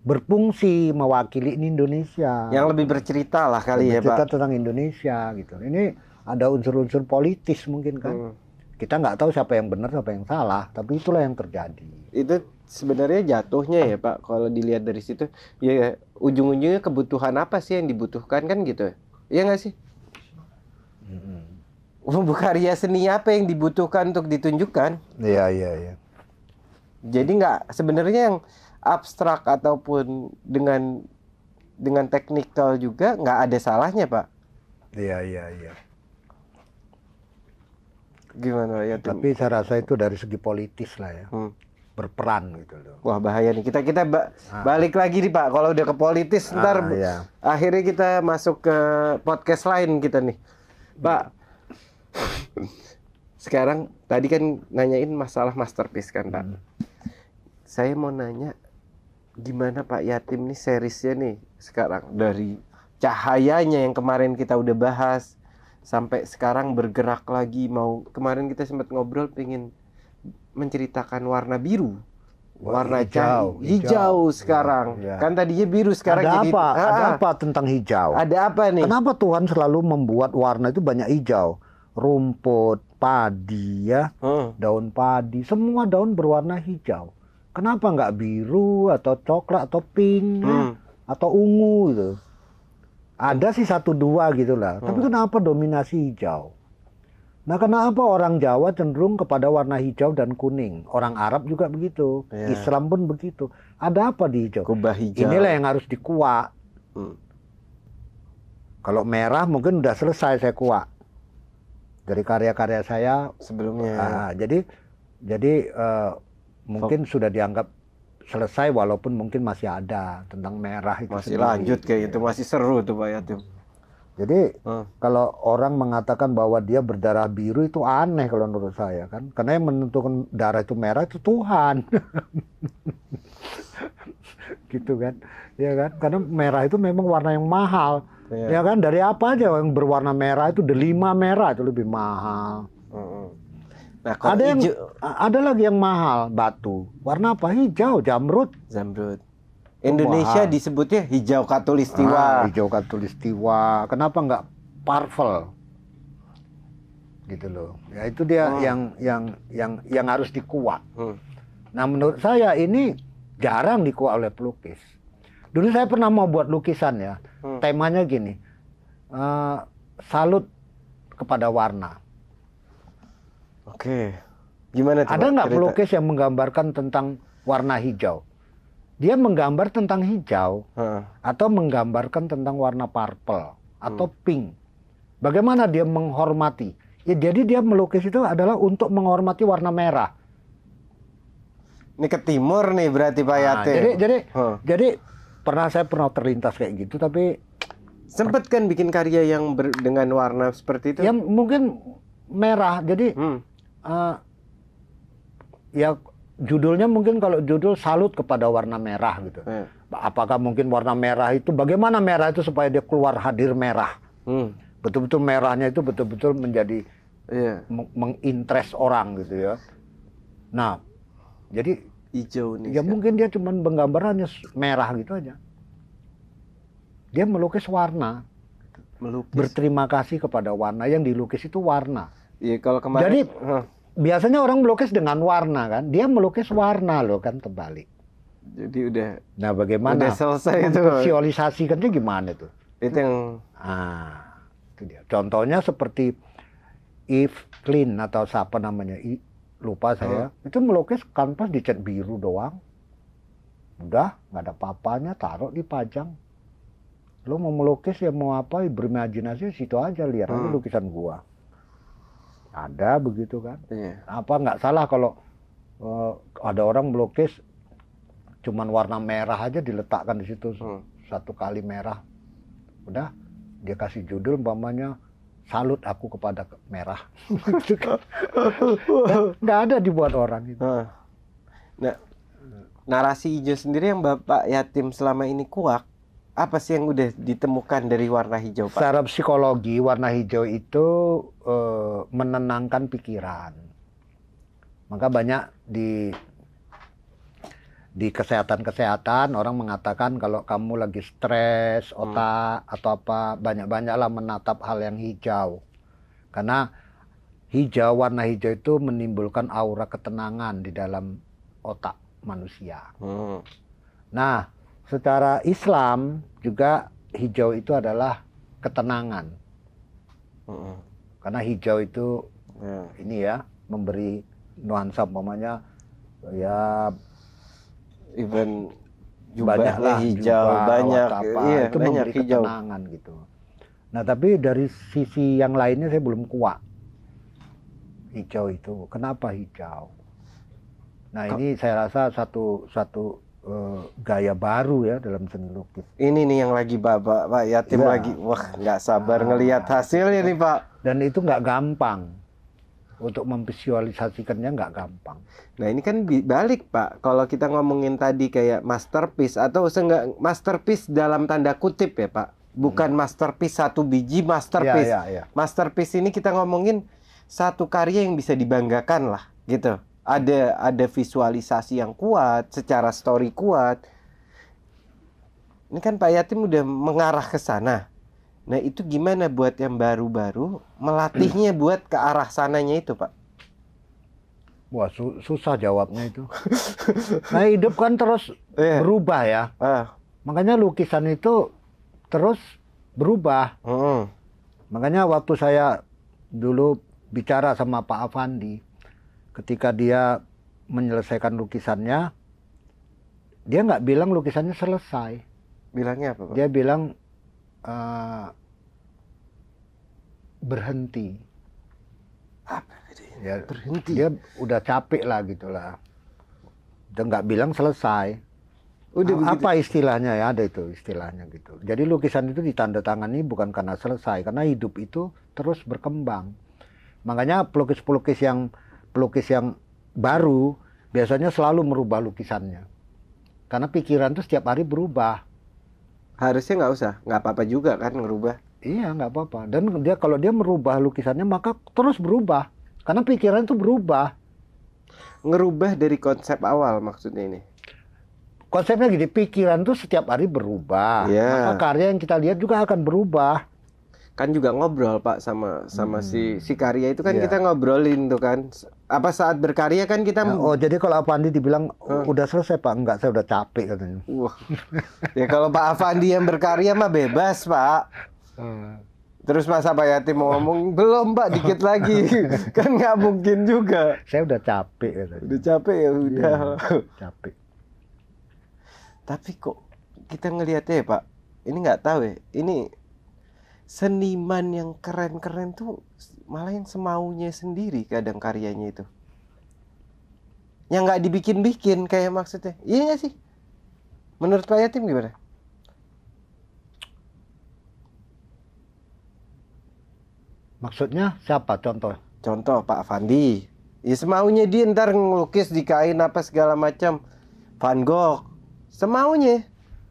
berfungsi mewakili Indonesia. Yang lebih bercerita lah kali ya, lebih ya Pak. Bercerita tentang Indonesia gitu. Ini ada unsur-unsur politis mungkin kan. Hmm. Kita nggak tahu siapa yang benar siapa yang salah, tapi itulah yang terjadi itu sebenarnya jatuhnya ya Pak kalau dilihat dari situ ya ujung-ujungnya kebutuhan apa sih yang dibutuhkan kan gitu ya nggak sih hmm. karya seni apa yang dibutuhkan untuk ditunjukkan iya iya iya jadi nggak sebenarnya yang abstrak ataupun dengan dengan teknikal juga nggak ada salahnya Pak iya iya iya gimana ya tapi saya rasa itu dari segi politis lah ya hmm berperan gitu loh. Wah bahaya nih kita kita ba ah. balik lagi nih Pak kalau udah ke politis ah, ntar iya. akhirnya kita masuk ke podcast lain kita nih Pak. Sekarang tadi kan nanyain masalah masterpiece kan Pak. Hmm. Saya mau nanya gimana Pak Yatim nih seriesnya nih sekarang dari cahayanya yang kemarin kita udah bahas sampai sekarang bergerak lagi mau kemarin kita sempat ngobrol pingin menceritakan warna biru warna hijau, hijau, hijau sekarang. Ya, Kan tadinya biru sekarang ada jadi apa? -ha. Ah, ada ah. apa tentang hijau? Ada apa nih? Kenapa Tuhan selalu membuat warna itu banyak hijau? Rumput, padi ya, hmm. daun padi, semua daun berwarna hijau. Kenapa nggak biru atau coklat atau pink ya? hmm. atau ungu gitu? Ada sih satu dua gitulah. Hmm. Tapi kenapa dominasi hijau? Nah, kenapa orang Jawa cenderung kepada warna hijau dan kuning? Orang Arab juga begitu, ya. Islam pun begitu. Ada apa di hijau? Kubah hijau. Inilah yang harus dikuak. Hmm. Kalau merah mungkin sudah selesai saya kuak dari karya-karya saya sebelumnya. Uh, jadi, jadi uh, mungkin Fok. sudah dianggap selesai walaupun mungkin masih ada tentang merah itu. Masih sendiri. lanjut kayak gitu, gitu ya. masih seru tuh Pak Yatim. Hmm. Jadi hmm. kalau orang mengatakan bahwa dia berdarah biru itu aneh kalau menurut saya kan. Karena yang menentukan darah itu merah itu Tuhan. gitu kan. Ya kan? Karena merah itu memang warna yang mahal. Yeah. Ya kan dari apa aja yang berwarna merah itu delima merah itu lebih mahal. Hmm. Nah, ada yang ada lagi yang mahal batu. Warna apa? Hijau, jamrut. Jamrut. Indonesia Wah. disebutnya hijau katulistiwa. Ah, hijau katulistiwa. Kenapa nggak parvel? Gitu loh. Ya itu dia oh. yang yang yang yang harus dikuat. Hmm. Nah, menurut saya ini jarang dikuat oleh pelukis. Dulu saya pernah mau buat lukisan ya. Hmm. Temanya gini. Uh, salut kepada warna. Oke. Gimana Ada nggak pelukis yang menggambarkan tentang warna hijau? dia menggambar tentang hijau uh. atau menggambarkan tentang warna purple atau hmm. pink. Bagaimana dia menghormati? Ya jadi dia melukis itu adalah untuk menghormati warna merah. Ini ke timur nih berarti Pak nah, Jadi jadi huh. jadi pernah saya pernah terlintas kayak gitu tapi sempet kan bikin karya yang ber, dengan warna seperti itu? Ya mungkin merah. Jadi hmm. uh, ya judulnya mungkin kalau judul salut kepada warna merah gitu. Yeah. Hmm. Apakah mungkin warna merah itu bagaimana merah itu supaya dia keluar hadir merah? Hmm. Betul-betul merahnya itu betul-betul menjadi yeah. Iya. menginteres orang gitu ya. Nah, jadi hijau nih. Ya mungkin dia cuma menggambarannya merah gitu aja. Dia melukis warna. Melukis. Berterima kasih kepada warna yang dilukis itu warna. Iya, kalau kemarin Jadi huh biasanya orang melukis dengan warna kan, dia melukis warna loh kan terbalik. Jadi udah. Nah bagaimana? Udah selesai itu. itu gimana itu? Itu yang. Ah, itu dia. Contohnya seperti If Clean atau siapa namanya, I, lupa saya. oh. Itu melukis kanvas dicat biru doang. Udah, nggak ada papanya, taruh di pajang. Lo mau melukis ya mau apa, berimajinasi situ aja, lihat hmm. aja lukisan gua ada begitu kan? Iya. Apa nggak salah kalau uh, ada orang melukis cuman warna merah aja diletakkan di situ hmm. satu kali merah. Udah dia kasih judul umpamanya salut aku kepada merah. Gitu kan? nggak ada dibuat orang itu. Nah, narasi hijau sendiri yang Bapak Yatim selama ini kuak apa sih yang udah ditemukan dari warna hijau Pak? Secara psikologi warna hijau itu e, menenangkan pikiran. Maka banyak di di kesehatan-kesehatan orang mengatakan kalau kamu lagi stres, hmm. otak hmm. atau apa banyak-banyaklah menatap hal yang hijau. Karena hijau warna hijau itu menimbulkan aura ketenangan di dalam otak manusia. Hmm. Nah, secara Islam juga hijau itu adalah ketenangan. mm-hmm. Karena hijau itu yeah. ini ya memberi nuansa umpamanya ya even banyaklah hijau jubah, banyak apa, iya, itu banyak memberi hijau. ketenangan gitu. Nah tapi dari sisi yang lainnya saya belum kuat hijau itu. Kenapa hijau? Nah ini saya rasa satu satu uh, gaya baru ya dalam seni lukis. Ini nih yang lagi bapak Pak Yatim ya. lagi wah nggak sabar nah. ngelihat hasilnya nih Pak. Dan itu nggak gampang untuk memvisualisasikannya nggak gampang. Nah ini kan balik Pak, kalau kita ngomongin tadi kayak masterpiece atau usah nggak masterpiece dalam tanda kutip ya Pak, bukan hmm. masterpiece satu biji masterpiece. Ya, ya, ya. Masterpiece ini kita ngomongin satu karya yang bisa dibanggakan lah gitu ada ada visualisasi yang kuat secara story kuat ini kan Pak Yatim udah mengarah ke sana nah itu gimana buat yang baru-baru melatihnya buat ke arah sananya itu Pak Wah su susah jawabnya itu. nah hidup kan terus yeah. berubah ya. Uh. Makanya lukisan itu terus berubah. Mm -hmm. Makanya waktu saya dulu bicara sama Pak Afandi, ketika dia menyelesaikan lukisannya, dia nggak bilang lukisannya selesai. Bilangnya apa? Pak? Dia bilang uh, berhenti. Apa Ya, berhenti. Dia udah capek lah gitulah. Dia nggak bilang selesai. Udah oh, nah, apa istilahnya ya ada itu istilahnya gitu. Jadi lukisan itu ditandatangani bukan karena selesai, karena hidup itu terus berkembang. Makanya pelukis-pelukis yang pelukis yang baru biasanya selalu merubah lukisannya. Karena pikiran tuh setiap hari berubah. Harusnya nggak usah, nggak apa-apa juga kan ngerubah. Iya, nggak apa-apa. Dan dia kalau dia merubah lukisannya maka terus berubah. Karena pikiran itu berubah. Ngerubah dari konsep awal maksudnya ini. Konsepnya gini, pikiran tuh setiap hari berubah. Yeah. Maka karya yang kita lihat juga akan berubah kan juga ngobrol pak sama sama hmm. si si karya itu kan yeah. kita ngobrolin tuh kan apa saat berkarya kan kita ya, oh jadi kalau Avandi dibilang huh? udah selesai pak enggak saya udah capek katanya wah ya kalau Pak Avandi yang berkarya mah bebas pak hmm. Terus Mas Abayati mau ngomong, belum Pak, dikit lagi. kan nggak mungkin juga. Saya udah capek. Katanya. Udah capek ya, iya, udah. Ya, capek. Tapi kok kita ngelihatnya ya Pak, ini nggak tahu ya, ini seniman yang keren-keren tuh malah yang semaunya sendiri kadang karyanya itu yang nggak dibikin-bikin kayak maksudnya iya gak sih menurut Pak Yatim gimana maksudnya siapa contoh contoh Pak Fandi ya semaunya dia ntar ngelukis di kain apa segala macam Van Gogh semaunya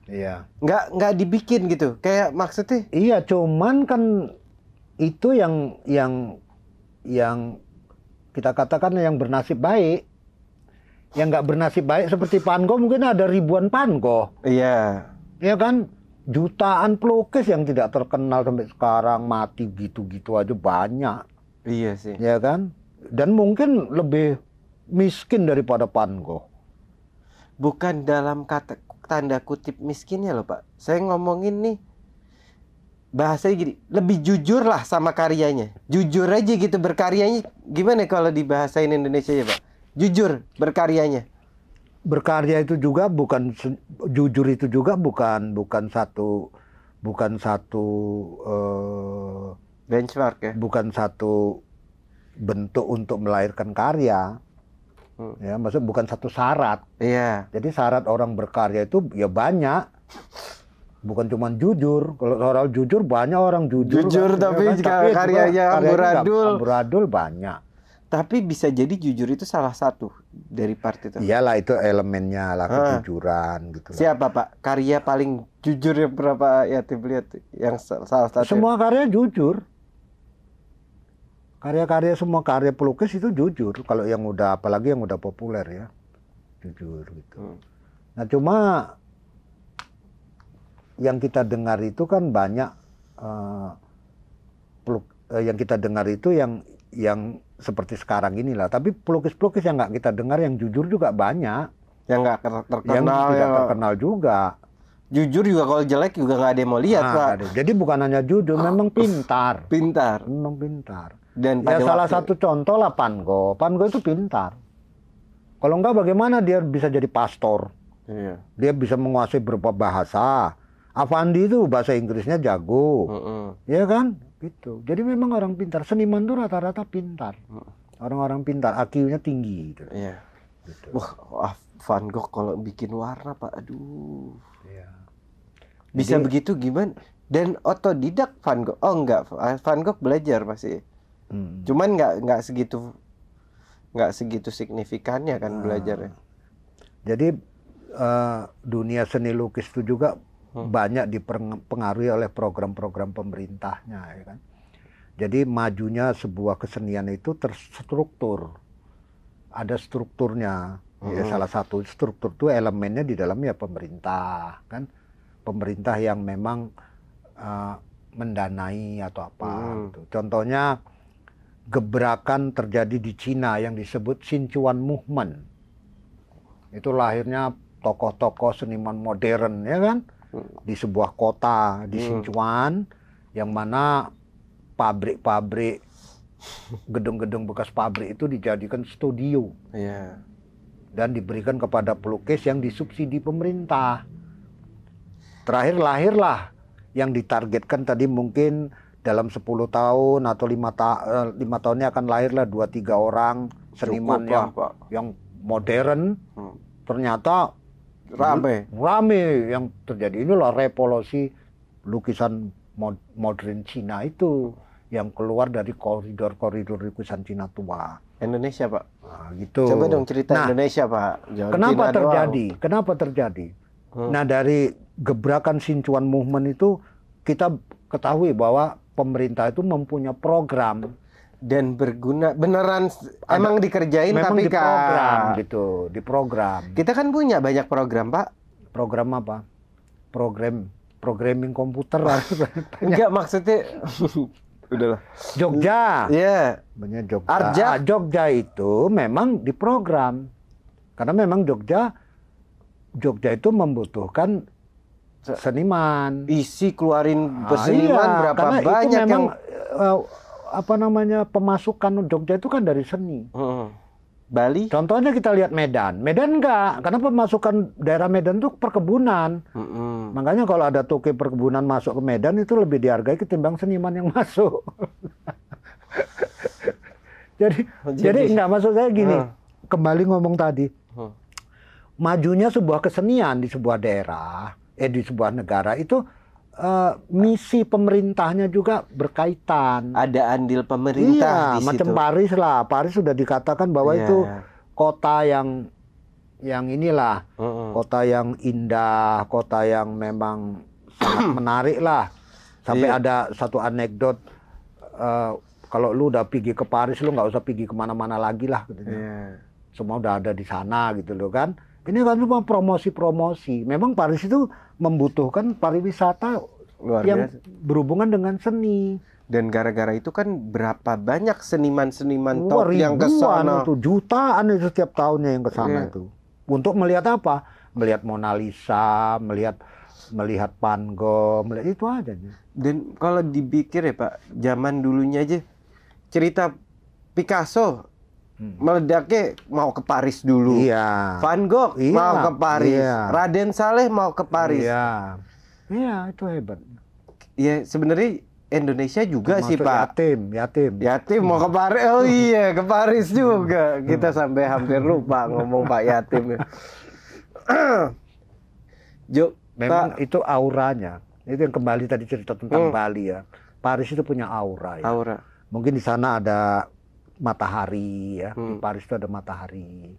Iya. Nggak nggak dibikin gitu. Kayak maksudnya? Iya, cuman kan itu yang yang yang kita katakan yang bernasib baik. Yang nggak bernasib baik seperti Panko mungkin ada ribuan Panko. Iya. Iya kan? Jutaan pelukis yang tidak terkenal sampai sekarang mati gitu-gitu aja banyak. Iya sih. Iya kan? Dan mungkin lebih miskin daripada Panko bukan dalam kata tanda kutip miskinnya loh Pak. Saya ngomongin nih bahasanya gini, lebih jujur lah sama karyanya. Jujur aja gitu berkaryanya. Gimana kalau di Indonesia ya Pak? Jujur berkaryanya. Berkarya itu juga bukan jujur itu juga bukan bukan satu bukan satu uh, benchmark ya. Bukan satu bentuk untuk melahirkan karya. Hmm. Ya, maksud bukan satu syarat. Iya. Jadi syarat orang berkarya itu ya banyak. Bukan cuma jujur. Kalau orang jujur banyak orang jujur. Kan. Jujur kan, tapi, kan? tapi karyanya amburadul. Amburadul banyak. Tapi bisa jadi jujur itu salah satu dari part itu. Iyalah itu elemennya lah ah. kejujuran gitu. Siapa Pak? Karya paling jujur yang berapa ya lihat yang salah satu? Semua karya jujur karya-karya semua karya pelukis itu jujur kalau yang udah apalagi yang udah populer ya jujur gitu hmm. nah cuma yang kita dengar itu kan banyak uh, peluk uh, yang kita dengar itu yang yang seperti sekarang inilah tapi pelukis-pelukis yang nggak kita dengar yang jujur juga banyak yang nggak terkenal yang tidak ya. terkenal juga jujur juga kalau jelek juga nggak ada yang mau lihat nah, pak. Jadi bukan hanya jujur, ah. memang pintar. Pintar. Memang pintar. Dan ya salah waktu... satu contoh lah Pango. Pango itu pintar. Kalau enggak bagaimana dia bisa jadi pastor? Iya. Dia bisa menguasai beberapa bahasa. Avandi itu bahasa Inggrisnya jago. Uh -uh. Ya kan? Gitu. Jadi memang orang pintar. Seniman tuh rata-rata pintar. Orang-orang uh. pintar, iq tinggi gitu. Iya. Gitu. Wah, ah, Van Gogh kalau bikin warna, Pak. Aduh. Iya. Bisa jadi, begitu gimana? Dan otodidak Van Gogh. Oh enggak, Van Gogh belajar pasti hmm. cuman nggak nggak segitu nggak segitu signifikannya kan hmm. Nah. belajarnya jadi uh, dunia seni lukis itu juga hmm. banyak dipengaruhi oleh program-program pemerintahnya ya kan jadi majunya sebuah kesenian itu terstruktur ada strukturnya ya, hmm. salah satu struktur itu elemennya di dalamnya pemerintah kan pemerintah yang memang uh, mendanai atau apa hmm. gitu. contohnya gebrakan terjadi di Cina yang disebut Sinchuan Movement. Itu lahirnya tokoh-tokoh seniman modern ya kan hmm. di sebuah kota di hmm. Sinchuan yang mana pabrik-pabrik gedung-gedung bekas pabrik itu dijadikan studio yeah. dan diberikan kepada pelukis yang disubsidi pemerintah. Terakhir lahirlah yang ditargetkan tadi mungkin dalam 10 tahun atau lima ta eh, lima tahunnya akan lahirlah dua tiga orang seniman yang Pak. yang modern hmm. ternyata rame rame yang terjadi inilah revolusi lukisan mod modern Cina itu yang keluar dari koridor-koridor lukisan Cina tua Indonesia Pak nah, gitu coba dong cerita nah, Indonesia Pak Jangan kenapa Cina terjadi doang. kenapa terjadi hmm. nah dari gebrakan Sincuan Movement itu kita ketahui bahwa pemerintah itu mempunyai program dan berguna beneran Ada, emang dikerjain memang tapi di program ka... gitu di program kita kan punya banyak program pak program apa program programming komputer enggak maksudnya udahlah Jogja ya yeah. banyak Jogja Arja. Ah, Jogja itu memang di program karena memang Jogja Jogja itu membutuhkan seniman. Isi keluarin seniman ah, iya, berapa karena banyak itu memang, yang uh, eh, apa namanya pemasukan Jogja itu kan dari seni. Hmm. Bali. Contohnya kita lihat Medan. Medan enggak, karena pemasukan daerah Medan itu perkebunan. Mm-hmm. Makanya kalau ada toke perkebunan masuk ke Medan itu lebih dihargai ketimbang seniman yang masuk. jadi, oh, jadi, jadi enggak maksud saya gini. Kembali ngomong tadi. Majunya sebuah kesenian di sebuah daerah eh di sebuah negara itu uh, misi pemerintahnya juga berkaitan. Ada andil pemerintah iya, di macam situ. Paris lah. Paris sudah dikatakan bahwa yeah. itu kota yang yang inilah, uh -uh. kota yang indah, kota yang memang sangat menarik lah. Sampai yeah. ada satu anekdot uh, kalau lu udah pergi ke Paris lu nggak usah pergi kemana-mana lagi lah. Gitu. Iya. Yeah. Semua udah ada di sana gitu loh kan. Ini kan cuma promosi-promosi. Memang Paris itu membutuhkan pariwisata Luar yang biasa. berhubungan dengan seni. Dan gara-gara itu kan berapa banyak seniman-seniman top yang ke sana. Itu jutaan itu setiap tahunnya yang ke sana yeah. itu. Untuk melihat apa? Melihat Mona Lisa, melihat melihat Van Gogh, melihat itu aja. Dan kalau dipikir ya Pak, zaman dulunya aja cerita Picasso Hmm. Meledaknya mau ke Paris dulu. Iya. Van Gogh iya. mau ke Paris. Iya. Raden Saleh mau ke Paris. Iya. Iya, itu hebat. Ya sebenarnya Indonesia juga Termasuk sih Pak. Yatim, yatim. Yatim mau ke Paris. Oh iya, ke Paris juga. Kita hmm. sampai hampir lupa ngomong Pak Yatim. Juk, memang Pak. itu auranya. Itu yang kembali tadi cerita tentang hmm. Bali ya. Paris itu punya aura ya. Aura. Mungkin di sana ada matahari ya hmm. di Paris itu ada matahari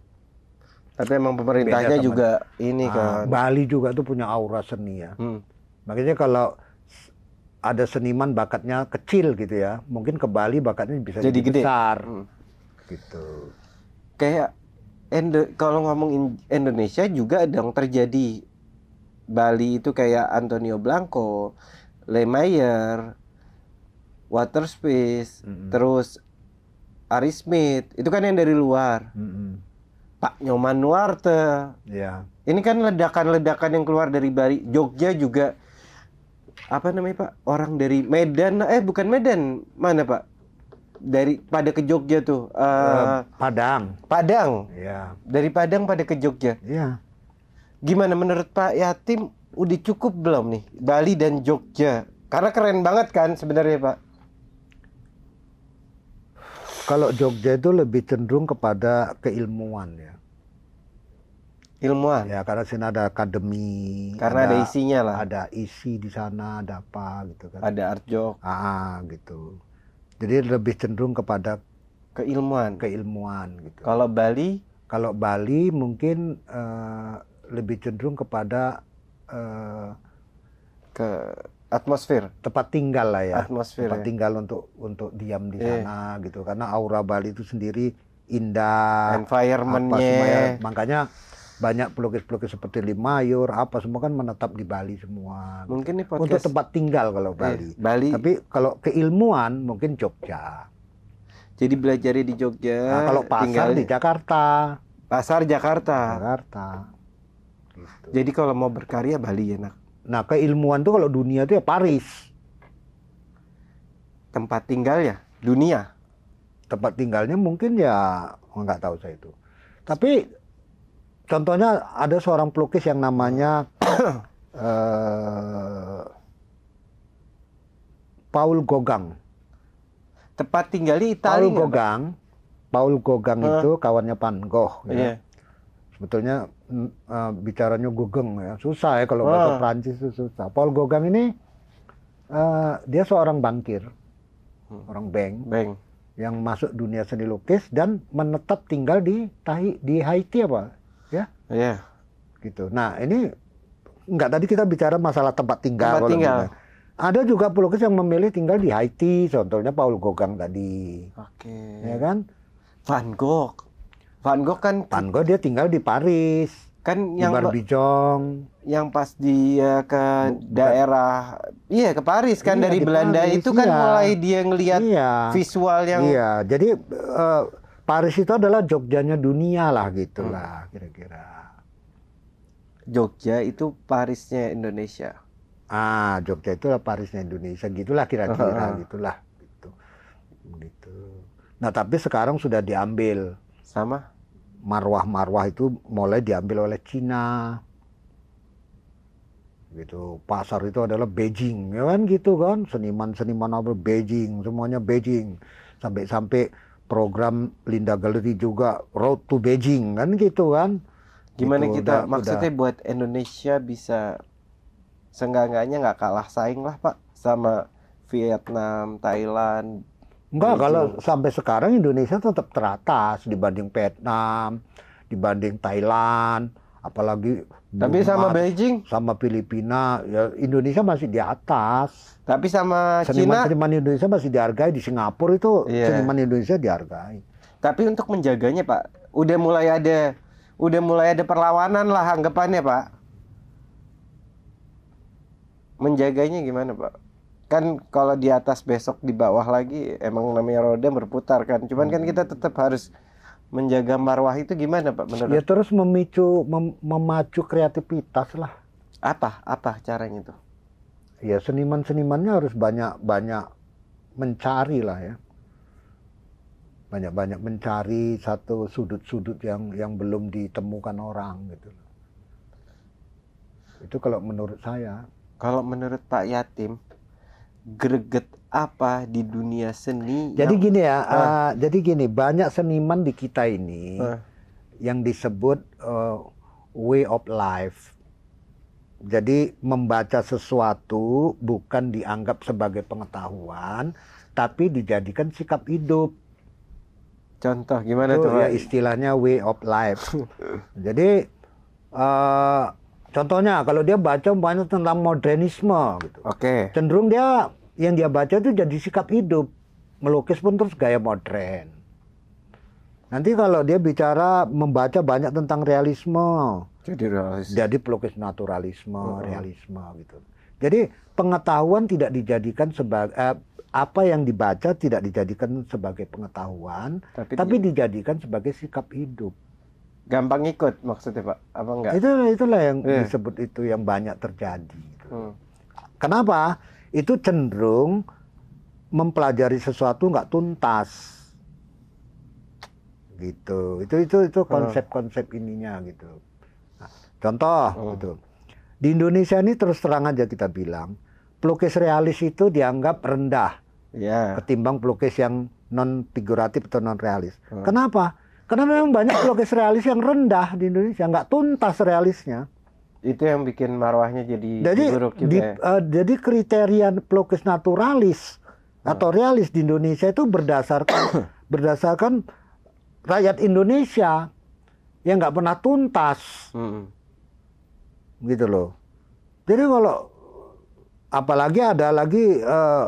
tapi emang pemerintahnya Beda, juga ini ah, kan Bali juga tuh punya aura seni ya hmm. makanya kalau ada seniman bakatnya kecil gitu ya mungkin ke Bali bakatnya bisa jadi, jadi gede. besar hmm. gitu kayak Indo kalau ngomong Indonesia juga ada yang terjadi Bali itu kayak Antonio Blanco, Lemayer, Waterspace, mm -hmm. terus Ari Smith itu kan yang dari luar mm -hmm. Pak Nyoman Warte yeah. ini kan ledakan-ledakan yang keluar dari Bali, Jogja juga apa namanya Pak orang dari Medan eh bukan Medan mana Pak dari pada ke Jogja tuh uh, Padang Padang yeah. dari Padang pada ke Jogja yeah. gimana menurut Pak Yatim udah cukup belum nih Bali dan Jogja karena keren banget kan sebenarnya Pak kalau Jogja itu lebih cenderung kepada keilmuan ya. Ilmuwan. Ya karena sini ada akademi. Karena ada, ada isinya lah. Ada isi di sana, ada apa gitu kan. Ada jog. Ah gitu. Jadi lebih cenderung kepada keilmuan. Keilmuan gitu. Kalau Bali? Kalau Bali mungkin uh, lebih cenderung kepada uh, ke atmosfer tempat tinggal lah ya atmosfer tempat ya. tinggal untuk untuk diam di yeah. sana gitu karena aura Bali itu sendiri indah environmentnya ya. makanya banyak pelukis-pelukis seperti Limayur apa semua kan menetap di Bali semua gitu. mungkin gitu. untuk tempat tinggal kalau eh, Bali yeah, Bali tapi kalau keilmuan mungkin Jogja jadi belajar di Jogja nah, kalau pasar di Jakarta pasar Jakarta Jakarta gitu. jadi kalau mau berkarya Bali enak Nah, keilmuan tuh kalau dunia itu ya Paris. Tempat tinggal ya dunia. Tempat tinggalnya mungkin ya oh, nggak tahu saya itu. Tapi contohnya ada seorang pelukis yang namanya uh, Paul Gogang Tempat tinggalnya Italia. Paul Gogang Paul Gogang uh. itu kawannya Van Gogh. Ya. Iya. Sebetulnya uh, bicaranya Gogeng ya. Susah ya kalau bahasa Prancis itu susah. Paul Gogeng ini uh, dia seorang bankir, hmm. orang bank, bank yang masuk dunia seni lukis dan menetap tinggal di Tahi, di Haiti apa ya? Iya. Yeah. Gitu. Nah, ini enggak tadi kita bicara masalah tempat tinggal. Tempat tinggal. Gitu ya. Ada juga pelukis yang memilih tinggal di Haiti, contohnya Paul Gogang tadi. Oke. Okay. Ya kan? Van Gogh. Van Gogh kan Van Gogh dia tinggal di Paris kan yang di yang pas dia ke Bukan. daerah iya ke Paris kan iya, dari Belanda Paris, itu kan iya. mulai dia ngelihat iya. visual yang iya jadi uh, Paris itu adalah Jogjanya dunia lah gitulah hmm. kira-kira Jogja itu Parisnya Indonesia ah Jogja itu Parisnya Indonesia gitulah kira-kira uh -huh. gitulah gitu gitu nah tapi sekarang sudah diambil sama marwah-marwah itu mulai diambil oleh Cina gitu pasar itu adalah Beijing ya kan gitu kan seniman-seniman apa Beijing semuanya Beijing sampai-sampai program Linda Gallery juga Road to Beijing kan gitu kan gimana gitu, kita udah, maksudnya udah. buat Indonesia bisa seenggak-enggaknya nggak kalah saing lah pak sama Vietnam Thailand Enggak, Jadi, gitu. kalau sampai sekarang Indonesia tetap teratas dibanding Vietnam, dibanding Thailand, apalagi tapi Burma, sama Beijing, sama Filipina, ya Indonesia masih di atas. Tapi sama seniman, Cina, seniman Indonesia masih dihargai di Singapura itu yeah. seniman Indonesia dihargai. Tapi untuk menjaganya Pak, udah mulai ada udah mulai ada perlawanan lah anggapannya Pak. Menjaganya gimana Pak? kan kalau di atas besok di bawah lagi emang namanya roda berputar kan cuman kan kita hmm. tetap harus menjaga marwah itu gimana pak menurut ya terus memicu mem memacu kreativitas lah apa apa caranya itu ya seniman senimannya harus banyak banyak mencari lah ya banyak banyak mencari satu sudut sudut yang yang belum ditemukan orang gitu itu kalau menurut saya kalau menurut Pak Yatim greget apa di dunia seni. Jadi yang, gini ya, uh, uh, jadi gini banyak seniman di kita ini uh, yang disebut uh, way of life. Jadi membaca sesuatu bukan dianggap sebagai pengetahuan, tapi dijadikan sikap hidup. Contoh gimana tuh? Ya istilahnya way of life. jadi uh, Contohnya kalau dia baca banyak tentang modernisme gitu. Oke. Okay. Cenderung dia yang dia baca itu jadi sikap hidup. Melukis pun terus gaya modern. Nanti kalau dia bicara membaca banyak tentang realisme. Jadi realis, Jadi pelukis naturalisme, uh -huh. realisme gitu. Jadi pengetahuan tidak dijadikan sebagai eh, apa yang dibaca tidak dijadikan sebagai pengetahuan, tapi, tapi dijadikan sebagai sikap hidup gampang ikut maksudnya pak apa enggak itu itulah yang yeah. disebut itu yang banyak terjadi gitu. hmm. kenapa itu cenderung mempelajari sesuatu nggak tuntas gitu itu itu itu hmm. konsep-konsep ininya gitu nah, contoh hmm. gitu di Indonesia ini terus terang aja kita bilang pelukis realis itu dianggap rendah yeah. ketimbang pelukis yang non figuratif atau non realis hmm. kenapa karena memang banyak pelukis realis yang rendah di Indonesia, nggak tuntas realisnya. Itu yang bikin marwahnya jadi, jadi buruk juga. Di, ya? uh, jadi kriteria pelukis naturalis hmm. atau realis di Indonesia itu berdasarkan berdasarkan rakyat Indonesia yang nggak pernah tuntas, hmm. gitu loh. Jadi kalau apalagi ada lagi eh,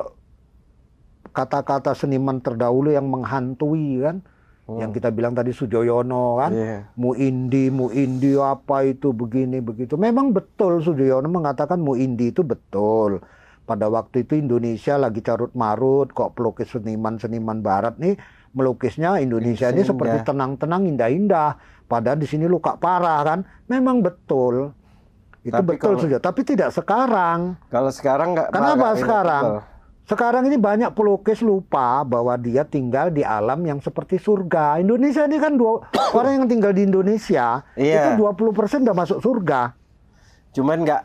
kata-kata uh, kata -kata seniman terdahulu yang menghantui kan yang hmm. kita bilang tadi Sujoyono kan, yeah. Muindi, Muindi apa itu begini begitu. Memang betul Sujoyono mengatakan Muindi itu betul. Pada waktu itu Indonesia lagi carut marut, kok pelukis seniman-seniman barat nih melukisnya Indonesia ini seperti tenang-tenang indah-indah. Padahal di sini luka parah kan. Memang betul. Itu tapi betul kalau, sudah, tapi tidak sekarang. Kalau sekarang nggak. Kenapa sekarang? Betul. Sekarang ini banyak pelukis lupa bahwa dia tinggal di alam yang seperti surga. Indonesia ini kan dua orang yang tinggal di Indonesia yeah. itu 20% udah masuk surga. Cuman nggak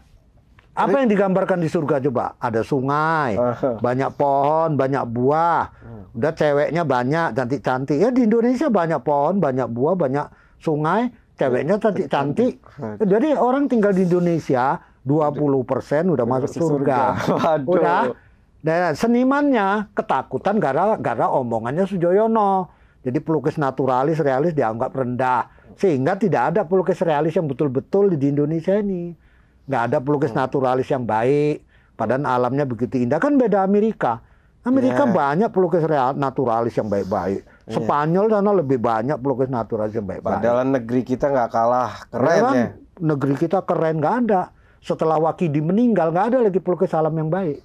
apa yang digambarkan di surga coba? Ada sungai, banyak pohon, banyak buah. Hmm. Udah ceweknya banyak, cantik-cantik. Ya di Indonesia banyak pohon, banyak buah, banyak sungai, ceweknya iya, cantik-cantik. Jadi orang tinggal di Indonesia 20 persen udah masuk surga. surga. Waduh. Udah dan nah, senimannya ketakutan gara-gara omongannya Sujoyono. Jadi pelukis naturalis, realis dianggap rendah. Sehingga tidak ada pelukis realis yang betul-betul di Indonesia ini. Nggak ada pelukis hmm. naturalis yang baik. Padahal alamnya begitu indah. Kan beda Amerika. Amerika yeah. banyak pelukis real, naturalis yang baik-baik. Iya. Spanyol sana lebih banyak pelukis naturalis yang baik-baik. Padahal negeri kita nggak kalah keren Padahal ya. Negeri kita keren nggak ada. Setelah Wakidi meninggal nggak ada lagi pelukis alam yang baik.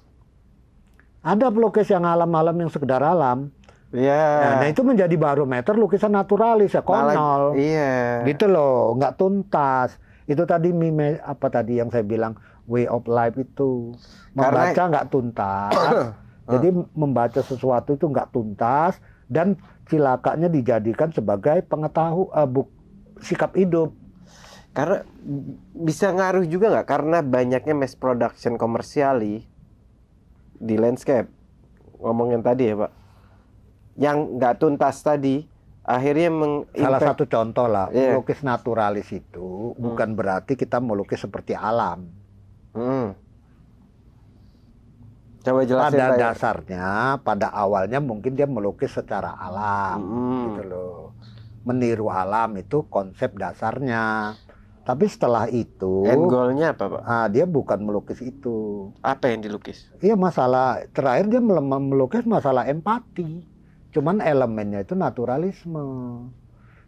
Ada pelukis yang alam-alam yang sekedar alam. Iya. Yeah. Nah, itu menjadi barometer lukisan naturalis ya konol. Iya. Yeah. Gitu loh, nggak tuntas. Itu tadi mime apa tadi yang saya bilang way of life itu membaca Karena... nggak tuntas. Jadi membaca sesuatu itu nggak tuntas dan cilakanya dijadikan sebagai pengetahuan uh, eh, buk, sikap hidup. Karena bisa ngaruh juga nggak? Karena banyaknya mass production komersiali di landscape ngomongin tadi ya pak yang nggak tuntas tadi akhirnya meng salah satu contoh lah yeah. melukis naturalis itu hmm. bukan berarti kita melukis seperti alam hmm. coba jelasin pada saya. dasarnya pada awalnya mungkin dia melukis secara alam hmm. gitu loh meniru alam itu konsep dasarnya tapi setelah itu, end goalnya apa pak? Ah, dia bukan melukis itu. Apa yang dilukis? Iya masalah terakhir dia melukis masalah empati. Cuman elemennya itu naturalisme.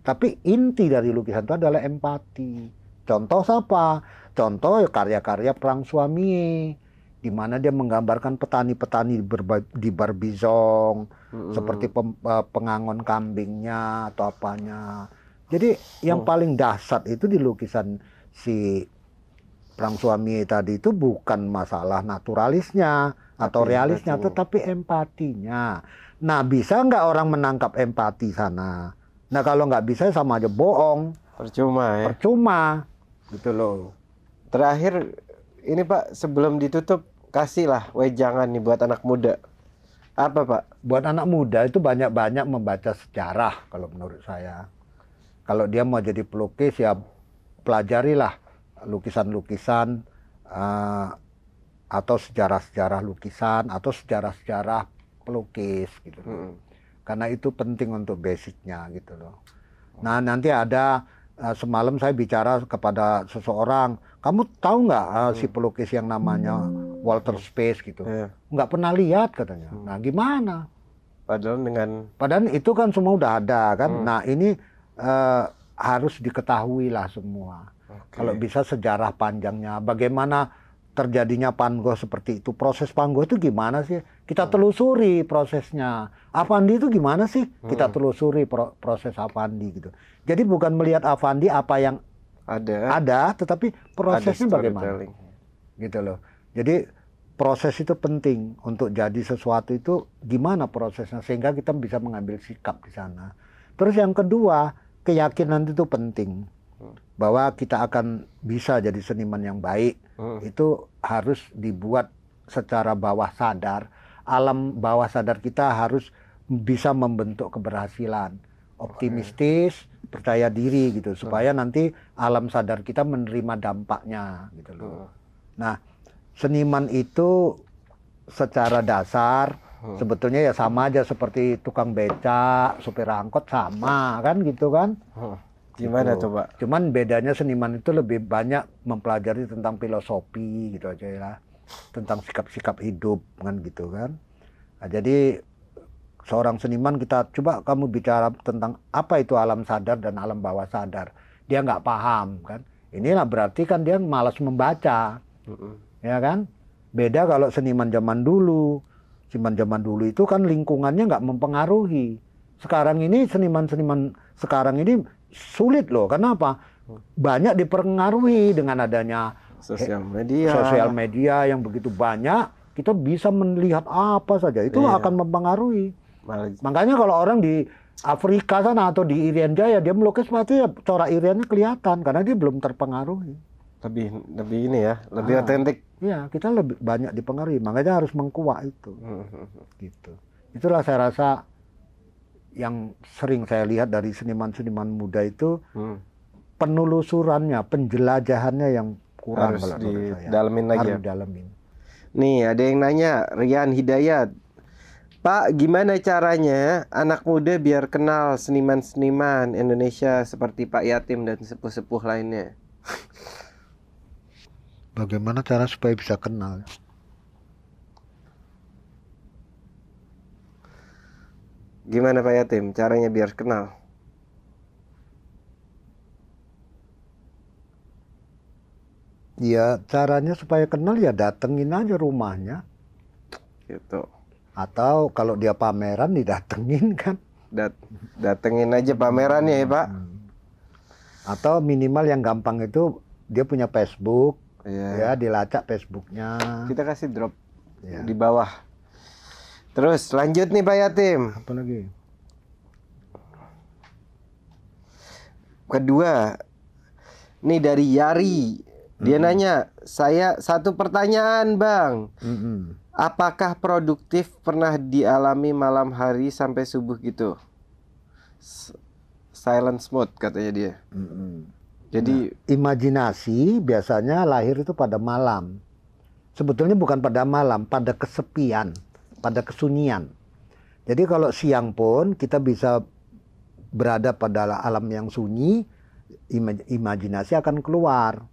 Tapi inti dari lukisan itu adalah empati. Contoh siapa? Contoh ya karya-karya Perang Suami, di mana dia menggambarkan petani-petani di Barbizon, mm -hmm. seperti eh, pengangon kambingnya atau apanya jadi yang oh. paling dasar itu di lukisan si perang suami tadi itu bukan masalah naturalisnya atau realisnya, tetapi empatinya. Nah, bisa nggak orang menangkap empati sana? Nah, kalau nggak bisa sama aja bohong. Percuma ya. Percuma, gitu loh. Terakhir, ini Pak sebelum ditutup kasihlah wejangan nih buat anak muda. Apa Pak? Buat anak muda itu banyak-banyak membaca sejarah kalau menurut saya kalau dia mau jadi pelukis ya pelajarilah lukisan-lukisan uh, atau sejarah-sejarah lukisan atau sejarah-sejarah pelukis gitu Hmm. Karena itu penting untuk basicnya gitu loh. Oh. Nah nanti ada uh, semalam saya bicara kepada seseorang, kamu tahu nggak uh, hmm. si pelukis yang namanya Walter Space gitu? Yeah. Nggak pernah lihat katanya. Hmm. Nah gimana? Padahal dengan padahal itu kan semua udah ada kan. Hmm. Nah ini Eh, harus diketahui lah semua. Okay. Kalau bisa sejarah panjangnya, bagaimana terjadinya panggoh seperti itu. Proses panggoh itu gimana sih? Kita hmm. telusuri prosesnya. Avandi itu gimana sih? Kita hmm. telusuri pro proses Avandi gitu. Jadi bukan melihat Avandi apa yang ada, ada, tetapi prosesnya ada bagaimana? Gitu loh. Jadi proses itu penting untuk jadi sesuatu itu gimana prosesnya sehingga kita bisa mengambil sikap di sana. Terus yang kedua, keyakinan itu penting. Hmm. Bahwa kita akan bisa jadi seniman yang baik, hmm. itu harus dibuat secara bawah sadar. Alam bawah sadar kita harus bisa membentuk keberhasilan. Optimistis, percaya diri gitu. Hmm. Supaya nanti alam sadar kita menerima dampaknya gitu loh. Hmm. Nah, seniman itu secara dasar Oh. Sebetulnya ya sama aja seperti tukang beca, supir angkot sama kan gitu kan. Oh, Gimana gitu. coba? Cuman bedanya seniman itu lebih banyak mempelajari tentang filosofi gitu aja ya. Tentang sikap-sikap hidup kan gitu kan. Nah, jadi seorang seniman kita coba kamu bicara tentang apa itu alam sadar dan alam bawah sadar dia nggak paham kan inilah berarti kan dia malas membaca -hmm. ya kan beda kalau seniman zaman dulu zaman zaman dulu itu kan lingkungannya nggak mempengaruhi. Sekarang ini seniman-seniman sekarang ini sulit loh. Kenapa? Banyak dipengaruhi dengan adanya sosial media. Sosial media yang begitu banyak, kita bisa melihat apa saja. Itu yeah. akan mempengaruhi. Malah. Makanya kalau orang di Afrika sana atau di Irian Jaya dia melukis pasti ya corak Iriannya kelihatan karena dia belum terpengaruhi lebih lebih ini ya lebih ah. otentik ah, ya kita lebih banyak dipengaruhi makanya harus mengkuat itu gitu itulah saya rasa yang sering saya lihat dari seniman-seniman muda itu hmm. penelusurannya penjelajahannya yang kurang harus di dalamin lagi harus ya. dalamin nih ada yang nanya Rian Hidayat Pak, gimana caranya anak muda biar kenal seniman-seniman Indonesia seperti Pak Yatim dan sepuh-sepuh lainnya? bagaimana cara supaya bisa kenal gimana Pak Yatim caranya biar kenal ya caranya supaya kenal ya datengin aja rumahnya gitu atau kalau dia pameran didatengin ya kan Dat datengin aja pamerannya ya pak hmm. atau minimal yang gampang itu dia punya Facebook yeah. ya dilacak Facebooknya kita kasih drop yeah. di bawah terus lanjut nih Pak Yatim apa lagi kedua nih dari Yari dia mm -hmm. nanya saya satu pertanyaan bang mm -hmm. apakah produktif pernah dialami malam hari sampai subuh gitu silent mode katanya dia mm jadi nah, imajinasi biasanya lahir itu pada malam. Sebetulnya bukan pada malam, pada kesepian, pada kesunyian. Jadi kalau siang pun kita bisa berada pada alam yang sunyi, imaj imajinasi akan keluar.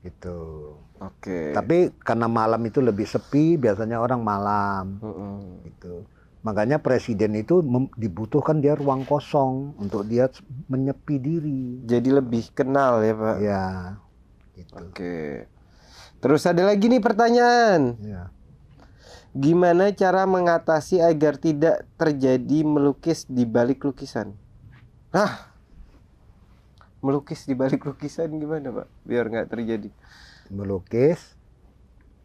Gitu. Oke. Okay. Tapi karena malam itu lebih sepi, biasanya orang malam. Uh -uh. Gitu. Makanya presiden itu dibutuhkan dia ruang kosong untuk dia menyepi diri. Jadi lebih kenal ya Pak. Ya. Gitu. Oke. Terus ada lagi nih pertanyaan. Ya. Gimana cara mengatasi agar tidak terjadi melukis di balik lukisan? Hah? Melukis di balik lukisan gimana Pak? Biar nggak terjadi. Melukis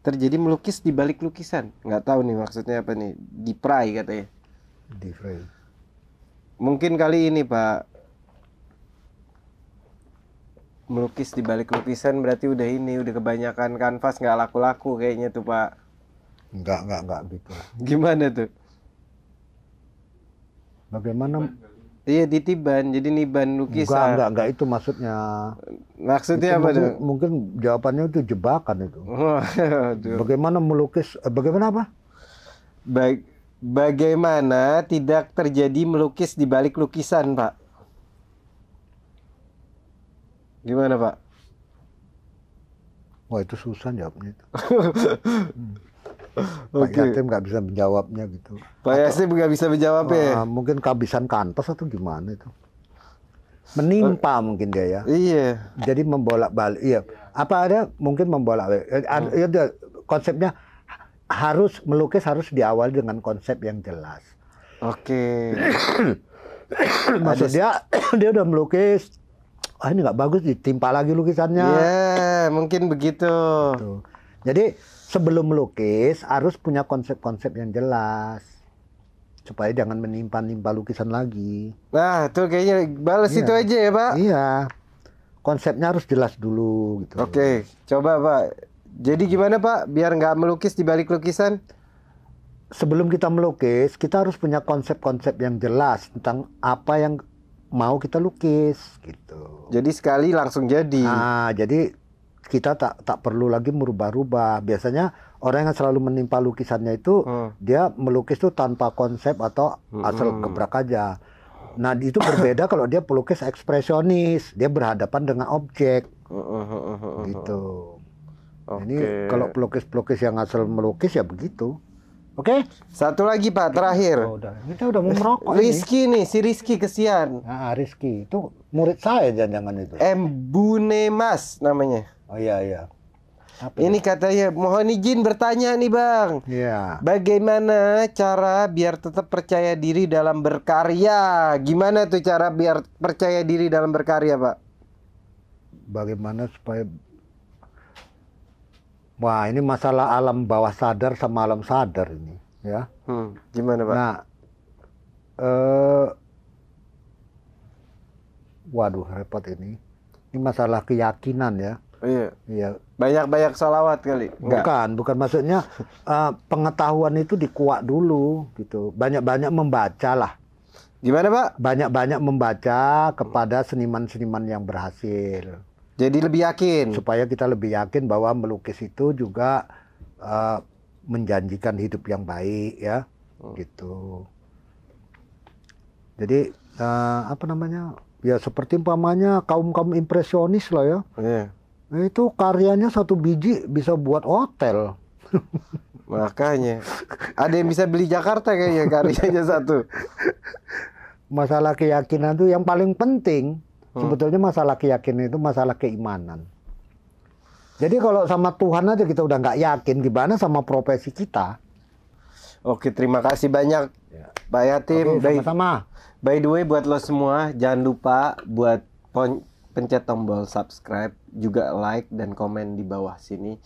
terjadi melukis di balik lukisan. Nggak tahu nih maksudnya apa nih. Di pray katanya. Di pray Mungkin kali ini Pak melukis di balik lukisan berarti udah ini udah kebanyakan kanvas nggak laku-laku kayaknya tuh Pak. Nggak nggak nggak gitu. Gimana tuh? Bagaimana Iya ditiban, jadi niban lukisan. Enggak, ah. enggak, enggak itu maksudnya. Maksudnya itu apa mungkin, Mungkin jawabannya itu jebakan itu. Oh, bagaimana melukis? Eh, bagaimana apa? Baik, bagaimana tidak terjadi melukis di balik lukisan, Pak? Gimana, Pak? Wah itu susah jawabnya itu. hmm. Pak okay. Yatim nggak bisa menjawabnya gitu. Pak Yatim nggak bisa menjawab ya? Uh, mungkin kehabisan kantos atau gimana itu. Menimpa uh, mungkin dia ya. Iya. Jadi membolak-balik. Iya. Apa ada mungkin membolak-balik. Eh, hmm. Ya, konsepnya harus melukis harus diawali dengan konsep yang jelas. Oke. Okay. Maksud dia dia udah melukis ah ini nggak bagus ditimpa lagi lukisannya. Iya, yeah, mungkin begitu. Gitu. Jadi sebelum melukis harus punya konsep-konsep yang jelas supaya jangan menimpa-nimpa lukisan lagi. Nah, itu kayaknya balas iya. itu aja ya, Pak. Iya. Konsepnya harus jelas dulu gitu. Oke, coba Pak. Jadi gimana Pak biar nggak melukis di balik lukisan? Sebelum kita melukis, kita harus punya konsep-konsep yang jelas tentang apa yang mau kita lukis gitu. Jadi sekali langsung jadi. Ah, jadi kita tak tak perlu lagi merubah-rubah. Biasanya orang yang selalu menimpa lukisannya itu hmm. dia melukis tuh tanpa konsep atau hmm. asal hmm. gebrak aja. Nah, itu berbeda kalau dia pelukis ekspresionis, dia berhadapan dengan objek. Hmm, hmm, gitu. Okay. Nah, ini kalau pelukis-pelukis yang asal melukis ya begitu. Oke? Okay? Satu lagi Pak terakhir. Oh, udah. Kita udah mau merokok Rizky ini. nih, si Rizky kesian. Ah Rizky itu murid saya jangan-jangan itu. Embune Mas namanya. Oh iya iya. Apa ini ya? katanya mohon izin bertanya nih bang. Iya. Bagaimana cara biar tetap percaya diri dalam berkarya? Gimana tuh cara biar percaya diri dalam berkarya pak? Bagaimana supaya Wah ini masalah alam bawah sadar sama alam sadar ini ya. Hmm, gimana pak? Nah, uh... waduh repot ini. Ini masalah keyakinan ya Iya. Iya. Banyak-banyak salawat kali. Enggak. Bukan, bukan maksudnya uh, pengetahuan itu dikuat dulu gitu. Banyak-banyak membaca lah. Gimana pak? Banyak-banyak membaca kepada seniman-seniman yang berhasil. Jadi lebih yakin. Supaya kita lebih yakin bahwa melukis itu juga uh, menjanjikan hidup yang baik ya, hmm. gitu. Jadi uh, apa namanya? Ya seperti umpamanya kaum kaum impresionis loh ya. Yeah. Nah, itu karyanya satu biji bisa buat hotel. Makanya. Ada yang bisa beli Jakarta kayaknya karyanya satu. Masalah keyakinan itu yang paling penting. Hmm. Sebetulnya masalah keyakinan itu masalah keimanan. Jadi kalau sama Tuhan aja kita udah nggak yakin, gimana sama profesi kita? Oke, terima kasih banyak ya. Pak Yatim. Oke, sama-sama. By, by the way, buat lo semua, jangan lupa buat pencet tombol subscribe juga like dan komen di bawah sini.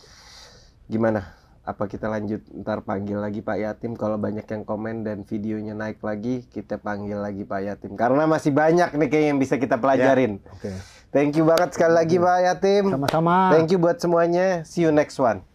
Gimana? Apa kita lanjut ntar panggil lagi Pak Yatim kalau banyak yang komen dan videonya naik lagi kita panggil lagi Pak Yatim karena masih banyak nih kayak yang bisa kita ya, pelajarin. Oke. yeah. okay. Thank you banget sekali lagi Pak Yatim. Sama-sama. Thank you buat semuanya. See you next one.